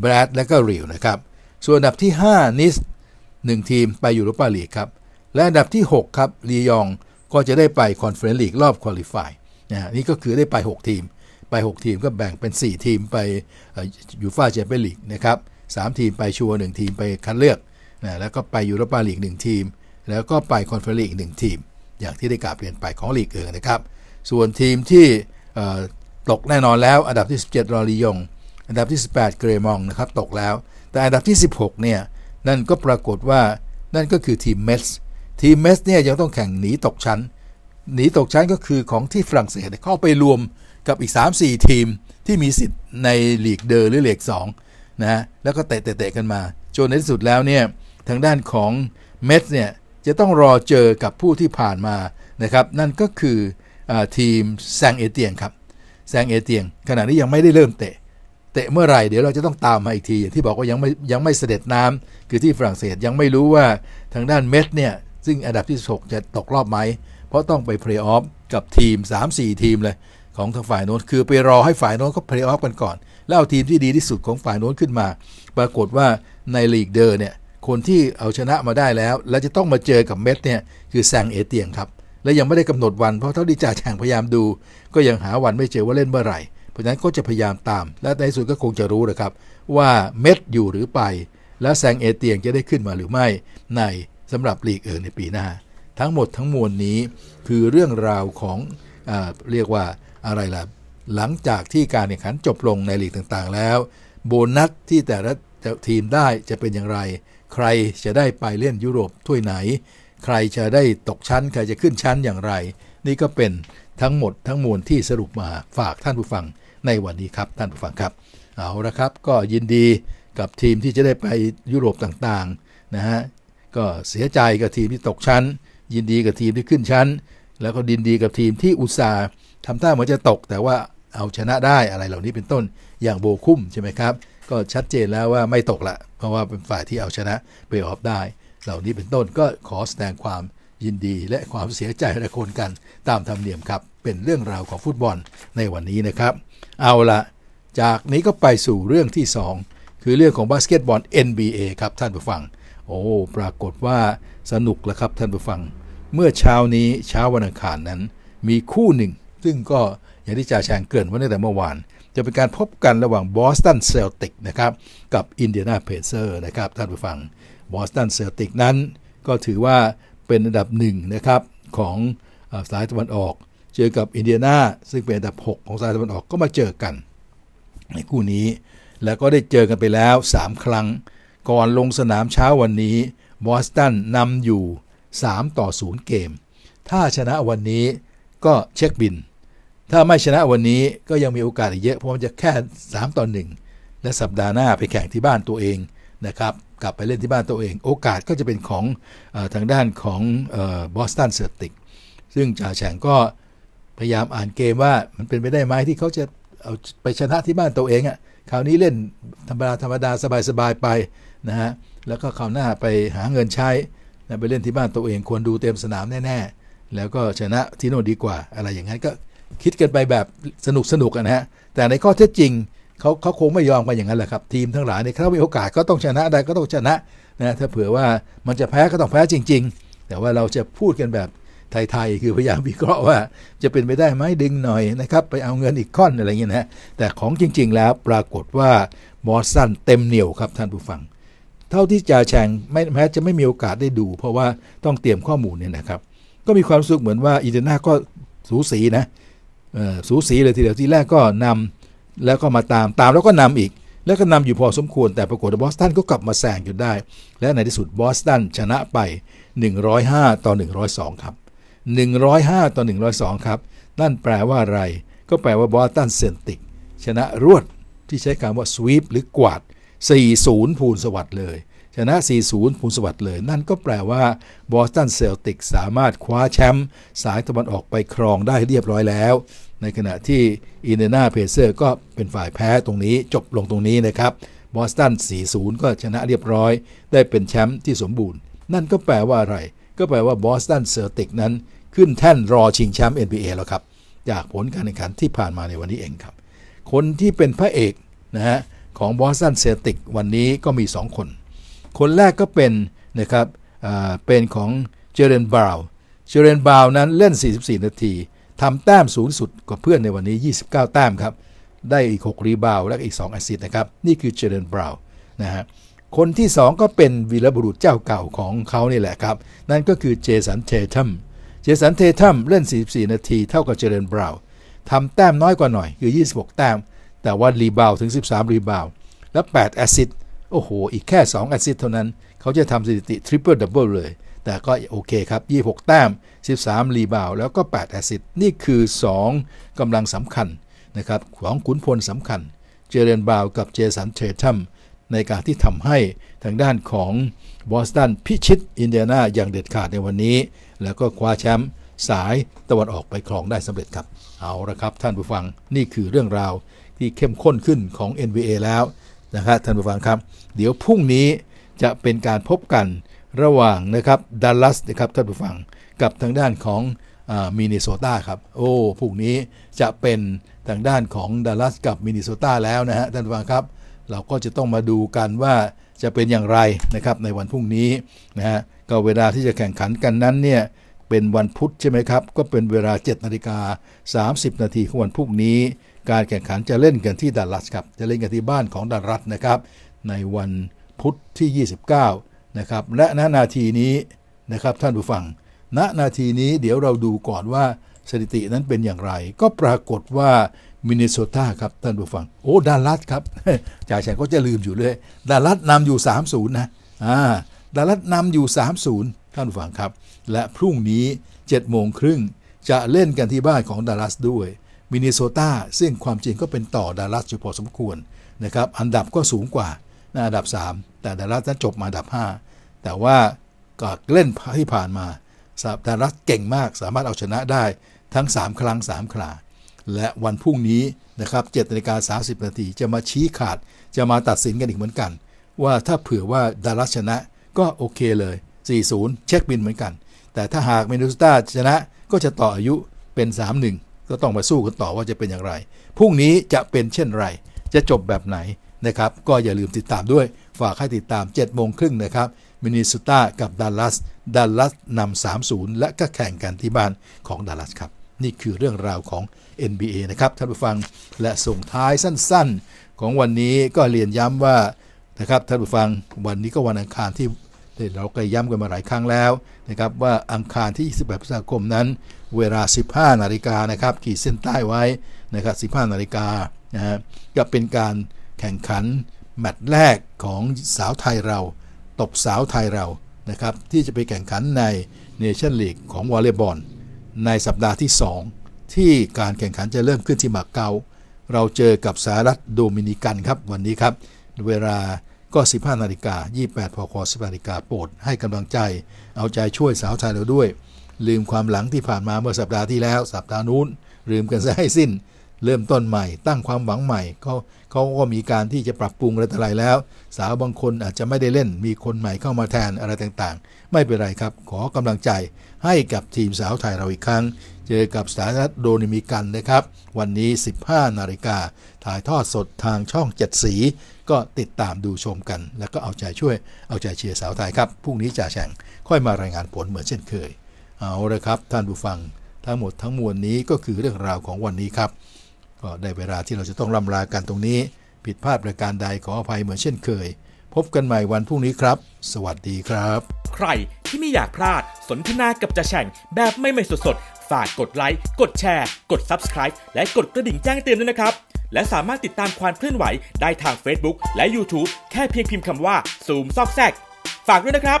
แบรดและก็เรียวนะครับส่วนอันดับที่5นิสหนึ่งทีมไปยูโรปาลีกครับและอันดับที่ 6 ครับลียองก็จะได้ไปคอนเฟอเรนซ์ลีกรอบคุริฟายนะฮะนี่ก็คือได้ไป 6 ทีม ไป 6 ทีมก็แบ่งเป็น 4 ทีมไปยูฟ่าแชมเปี้ยนลีกนะครับ3 ทีมไปชัวร์หทีมไปคัดเลือกนะแล้วก็ไปยูโรปาลีก1ทีม แล้วก็ไปคอนเฟอเรนซ์อีก1ทีม อย่างที่ได้กล่าวเปลี่ยนไปของลีกเอิงนะครับส่วนทีมที่ตกแน่นอนแล้ว อันดับที่ 17 รอลียง อันดับที่ 18 เกรมองนะครับตกแล้ว แต่อันดับที่ 16เนี่ยนั่นก็ปรากฏว่านั่นก็คือทีมเมสทีมเมสเนี่ยยังต้องแข่งหนีตกชั้น หนีตกชั้นก็คือของที่ฝรั่งเศสเข้าไปรวมกับอีก 3-4 ทีมที่มีสิทธิ์ในลีกเดอร์หรือเลก2นะแล้วก็เตะเตะกันมาจนในที่สุดแล้วเนี่ยทางด้านของเมสเนี่ยจะต้องรอเจอกับผู้ที่ผ่านมานะครับนั่นก็คืออทีมแซงเอเตียงครับแซงเอเตียง ขณะนี้ยังไม่ได้เริ่มเตะเตะเมื่อไหร่เดี๋ยวเราจะต้องตามมาอีกที อย่างที่บอกว่ายังไม่ยังไม่เสด็จน้ำ คือที่ฝรั่งเศสยังไม่รู้ว่าทางด้านเมสเนี่ยซึ่งอันดับที่6จะตกรอบไหม เพราะต้องไปเพลย์ออฟกับทีม 3-4 ทีมเลยของทางฝ่ายโน้นคือไปรอให้ฝ่ายโน้นก็เพลย์ออฟกันก่อนแล้วเอาทีมที่ดีที่สุดของฝ่ายโน้นขึ้นมา ปรากฏว่าในลีกเดอร์เนี่ยคนที่เอาชนะมาได้แล้ว และจะต้องมาเจอกับเมสเนี่ยคือแซงเอเตียงครับ และยังไม่ได้กำหนดวัน เพราะเท่าที่จ่าแข่งพยายามดู ก็ยังหาวันไม่เจอว่าเล่นเมื่อไหร่ เพราะฉะนั้นก็จะพยายามตาม และในสุดก็คงจะรู้นะครับว่าเมสอยู่หรือไป และแซงเอเตียงจะได้ขึ้นมาหรือไม่ในสำหรับลีกเอิงในปีหน้าทั้งหมดทั้งมวลนี้คือเรื่องราวของเรียกว่าอะไรล่ะหลังจากที่การแข่งขันจบลงในลีกต่างๆแล้ว โบนัสที่แต่ละทีมได้จะเป็นอย่างไร ใครจะได้ไปเล่นยุโรปถ้วยไหน ใครจะได้ตกชั้น ใครจะขึ้นชั้นอย่างไร นี่ก็เป็นทั้งหมดทั้งมวลที่สรุปมาฝากท่านผู้ฟังในวันนี้ครับท่านผู้ฟังครับเอาละครับก็ยินดีกับทีมที่จะได้ไปยุโรปต่างๆนะฮะก็เสียใจกับทีมที่ตกชั้น ยินดีกับทีมที่ขึ้นชั้น แล้วก็ดินดีกับทีมที่อุตส่าห์ทำท่าเหมือนจะตกแต่ว่าเอาชนะได้อะไรเหล่านี้เป็นต้น อย่างโบคุ้มใช่ไหมครับ ก็ชัดเจนแล้วว่าไม่ตกละ เพราะว่าเป็นฝ่ายที่เอาชนะเปย์ออฟได้ เหล่านี้เป็นต้นก็ขอแสดงความยินดีและความเสียใจระคนกัน ตามธรรมเนียมครับ เป็นเรื่องราวของฟุตบอลในวันนี้นะครับ เอาละจากนี้ก็ไปสู่เรื่องที่ 2 คือเรื่องของบาสเกตบอล NBA ครับท่านผู้ฟัง โอ้ ปรากฏว่าสนุกแล้วครับท่านผู้ฟัง เมื่อเช้านี้เช้าวันอังคารนั้น มีคู่หนึ่ง ซึ่งก็อย่างที่จ่าแชงเกินไว้ตั้งแต่เมื่อวาน จะเป็นการพบกันระหว่างบอสตันเซลติกนะครับกับอินเดียนาเพเซอร์นะครับท่านผู้ฟังบอสตันเซลติกนั้นก็ถือว่าเป็นอันดับหนึ่งนะครับของสายตะวันออกเจอกับอินเดียนาซึ่งเป็นอันดับ 6 ของสายตะวันออกก็มาเจอกัน ในคู่นี้แล้วก็ได้เจอกันไปแล้ว 3 ครั้ง ก่อนลงสนามเช้าวันนี้บอสตันนำอยู่ 3 ต่อ 0 เกม ถ้าชนะวันนี้ก็เช็คบินถ้าไม่ชนะวันนี้ก็ยังมีโอกาสอีกเยอะ เพราะมันจะแค่ 3ต่อ1และสัปดาห์หน้าไปแข่งที่บ้านตัวเองนะครับ กลับไปเล่นที่บ้านตัวเอง โอกาสก็จะเป็นของอทางด้านของบอสตันเซอร์ติกซึ่งจ่าแฉงก็พยายามอ่านเกมว่ามันเป็นไปได้ไหมที่เขาจะเอาไปชนะที่บ้านตัวเองอะ่ะ คราวนี้เล่นธรรมดาธรรมดาสบายๆไปนะฮะ แล้วก็คราวหน้าไปหาเงินใช้ไปเล่นที่บ้านตัวเองควรดูเต็มสนามแน่ๆ แล้วก็ชนะที่โน่นดีกว่าอะไรอย่างนั้นก็คิดกันไปแบบสนุกสนุกนะฮะ แต่ในข้อเท็จจริงเขาเขาคงไม่ยอมไปอย่างนั้นแหละครับทีมทั้งหลายเนี่ยถ้ามีโอกาสก็ต้องชนะได้ก็ต้องชนะนะ ถ้าเผื่อว่ามันจะแพ้ก็ต้องแพ้จริง ๆ แต่ว่าเราจะพูดกันแบบไทยๆคือพยายามวิเคราะห์ว่า จะเป็นไปได้ไหมดึงหน่อยนะครับไปเอาเงินอีกค่อนอะไรเงี้ยนะแต่ของจริง ๆ แล้วปรากฏว่าบอสตันเต็มเหนียวครับ ท่านผู้ฟังเท่าที่จะแชงไม่แม้จะไม่มีโอกาสได้ดู เพราะว่าต้องเตรียมข้อมูลเนี่ยนะครับก็มีความรู้สึกเหมือนว่าอีเดน่าก็สูสีนะสูสีเลยทีเดียวที่แรกก็นำ แล้วก็มาตามตาม แล้วก็นำอีก แล้วก็นำอยู่พอสมควรแต่ปรากฏบอสตันก็กลับมาแซงจนได้ และในที่สุดบอสตันชนะไป 105 ต่อ 102 ครับ 105 ต่อ 102 ครับ นั่นแปลว่าอะไร ก็แปลว่าบอสตันเซนติกชนะรวดที่ใช้คำว่าสวีปหรือกวาด 40ภูน สวัสดิ์เลย ชนะ 40ภูน สวัสดิ์เลย นั่นก็แปลว่าบอสตันเซลติกสามารถคว้าแชมป์สายตะวันออกไปครองได้เรียบร้อยแล้วในขณะที่อินเดนาเพเซอร์ก็เป็นฝ่ายแพ้ตรงนี้จบลงตรงนี้นะครับบอสตัน 40 ก็ชนะเรียบร้อย ได้เป็นแชมป์ที่สมบูรณ์ นั่นก็แปลว่าอะไร ก็แปลว่าบอสตันเซอร์ติกนั้นขึ้นแท่นรอชิงแชมป์ NBA แล้วครับจากผลการแข่งขันที่ผ่านมาในวันนี้เองครับ คนที่เป็นพระเอกนะฮะของบอสตันเซอร์ติกวันนี้ก็มี 2 คน คนแรกก็เป็นนะครับเป็นของเจเรนบราวเจเรนบราวนั้นเล่น 44 นาทีทำแต้มสูงสุดกว่าเพื่อนในวันนี้ 29 แต้มครับ ได้อีก 6 รีบาวและอีก 2 แอซิสนะครับ นี่คือเจเดนบราวน์นะฮะ คนที่ 2 ก็เป็นวีรบุรุษเจ้าเก่าของเขานี่แหละครับ นั่นก็คือเจสันเททัม เจสันเททัมเล่น 44 นาทีเท่ากับเจเดนบราวน์ทำแต้มน้อยกว่าหน่อย คือ 26 แต้ม แต่ว่า รีบาวถึง 13 รีบาวและ 8 แอซิสโอ้โห อีกแค่ 2 แอซิสเท่านั้นเขาจะทำสถิติทริปเปิลดับเบิลเลยแต่ก็โอเคครับ 26 แต้ม 13 รีบาวแล้วก็ 8 แอซิด นี่คือ 2 กํลังสำคัญนะครับของขุนพลสำคัญ เจเรนบาวกับเจสันเททัม ในการที่ทำให้ทางด้านของบอสตันพิชิตอินเดียนาอย่างเด็ดขาดในวันนี้ แล้วก็คว้าแชมป์สายตะวันออกไปครองได้สำเร็จครับ เอาละครับท่านผู้ฟัง นี่คือเรื่องราวที่เข้มข้นขึ้นของ NBA แล้วนะครับท่านผู้ฟังครับ เดี๋ยวพรุ่งนี้จะเป็นการพบกันระหว่างนะครับดัลลัสนะครับท่านผู้ฟัง กับทางด้านของมินนิโซตาครับโอ้พวกนี้จะเป็นทางด้านของดัลลัสกับมินนิโซตาแล้วนะฮะท่านผู้ฟังครับ เราก็จะต้องมาดูกันว่าจะเป็นอย่างไรนะครับในวันพรุ่งนี้นะฮะก็เวลาที่จะแข่งขันกันนั้นเนี่ยเป็นวันพุธใช่ไหมครับก็เป็นเวลา7นาฬิกา30 นาทีของวันพรุ่งนี้ การแข่งขันจะเล่นกันที่ดัลลัสครับจะเล่นกันที่บ้านของดัลลัสนะครับในวันพุธที่ 29นะครับและณนาทีนี้นะครับท่านผู้ฟัง ณนาทีนี้เดี๋ยวเราดูก่อนว่าสถิตินั้นเป็นอย่างไร ก็ปรากฏว่ามินนิโซตาครับ ท่านผู้ฟังโอ้ดัลลัส ครับจ่าแฉก็จะลืมอยู่เลยดัลลัสนำอยู่ 30 นะอ่าดัลลัสนำอยู่ 30 ท่านผู้ฟังครับ และพรุ่งนี้ 7 โมงครึ่ง จะเล่นกันที่บ้านของดัลลัสด้วย มินนิโซตาซึ่งความจริงก็เป็นต่อดัลลัสอยู่พอสมควรนะครับอันดับก็สูงกว่าอันดับ 3แต่แต่ละนั้นจบมาดับ 5 แต่ว่าก็เล่นที่ผ่านมาแต่ละเก่งมาก สามารถเอาชนะได้ทั้ง 3 ครั้ง3ครา และวันพรุ่งนี้นะครับ7นาฬิกา30นาทีจะมาชี้ขาด จะมาตัดสินกันอีกเหมือนกัน ว่าถ้าเผื่อว่าดารัสชนะก็โอเคเลย 40 เช็คบินเหมือนกัน แต่ถ้าหากเมนูสตาชนะก็จะต่ออายุเป็น 31 ก็ต้องมาสู้กันต่อว่าจะเป็นอย่างไร พรุ่งนี้จะเป็นเช่นไรจะจบแบบไหนนะครับก็อย่าลืมติดตามด้วยฝากให้ติดตาม7โมงครึ่งนะครับ มินิสตากับดัลลัสดัลลัสนำา3-0และก็แข่งกันที่บ้านของดัลลัสครับ นี่คือเรื่องราวของ NBA นะครับท่านผู้ฟังและส่งท้ายสั้นๆ ของวันนี้ก็เรียนย้ำว่านะครับท่านผู้ฟังวันนี้ก็วันอังคารที่เราเคยย้ำกันมาหลายครั้งแล้วนะครับว่าอังคารที่ 28พฤษภาคมนั้น เวลา 15นาฬิกานะครับขีดเส้นใต้ไว้นะครับ15นาฬิกานะฮะก็เป็นการแข่งขันแมตช์แรกของสาวไทยเราตบสาวไทยเรานะครับ ที่จะไปแข่งขันในเนชั่นลีกของวอลเลย์บอลในสัปดาห์ที่ 2 ที่การแข่งขันจะเริ่มขึ้นที่มาเก๊าเราเจอกับสหรัฐโดมินิกันครับ วันนี้ครับ เวลาก็ 15นาฬิกา 28พค18นาฬิกาโปรดให้กำลังใจ เอาใจช่วยสาวไทยเราด้วย ลืมความหลังที่ผ่านมาเมื่อสัปดาห์ที่แล้วสัปดาห์นู้นลืมกันซะให้สิ้นเริ่มต้นใหม่ตั้งความหวังใหม่เขาเขาก็มีการที่จะปรับปรุงอะไรต่ออะไรแล้ว สาวบางคนอาจจะไม่ได้เล่น มีคนใหม่เข้ามาแทนอะไรต่างๆ ไม่เป็นไรครับ ขอกำลังใจให้กับทีมสาวไทยเราอีกครั้ง เจอกับสหรัฐโดนิมิกันนะครับ วันนี้ 15 นาฬิกา ถ่ายทอดสดทางช่อง 7 สี ก็ติดตามดูชมกัน แล้วก็เอาใจช่วย เอาใจเชียร์สาวไทยครับ พรุ่งนี้จะแข่ง ค่อยมารายงานผลเหมือนเช่นเคย เอาละครับ ท่านผู้ฟัง ทั้งหมดทั้งมวลนี้ก็คือเรื่องราวของวันนี้ครับก็ได้เวลาที่เราจะต้องล่ำลากันตรงนี้ ผิดพลาดประการใดขออภัยเหมือนเช่นเคย พบกันใหม่วันพรุ่งนี้ครับ สวัสดีครับ ใครที่ไม่อยากพลาด สนทนากับจะแฉ่งแบบไม่ไม่สดๆฝากกดไลค์กดแชร์ กด Subscribe และกดกระดิ่งแจ้งเตือนด้วยนะครับ และสามารถติดตามความเคลื่อนไหวได้ทาง Facebook และ YouTube แค่เพียงพิมพ์คำว่าซูมซอกแซกฝากด้วยนะครับ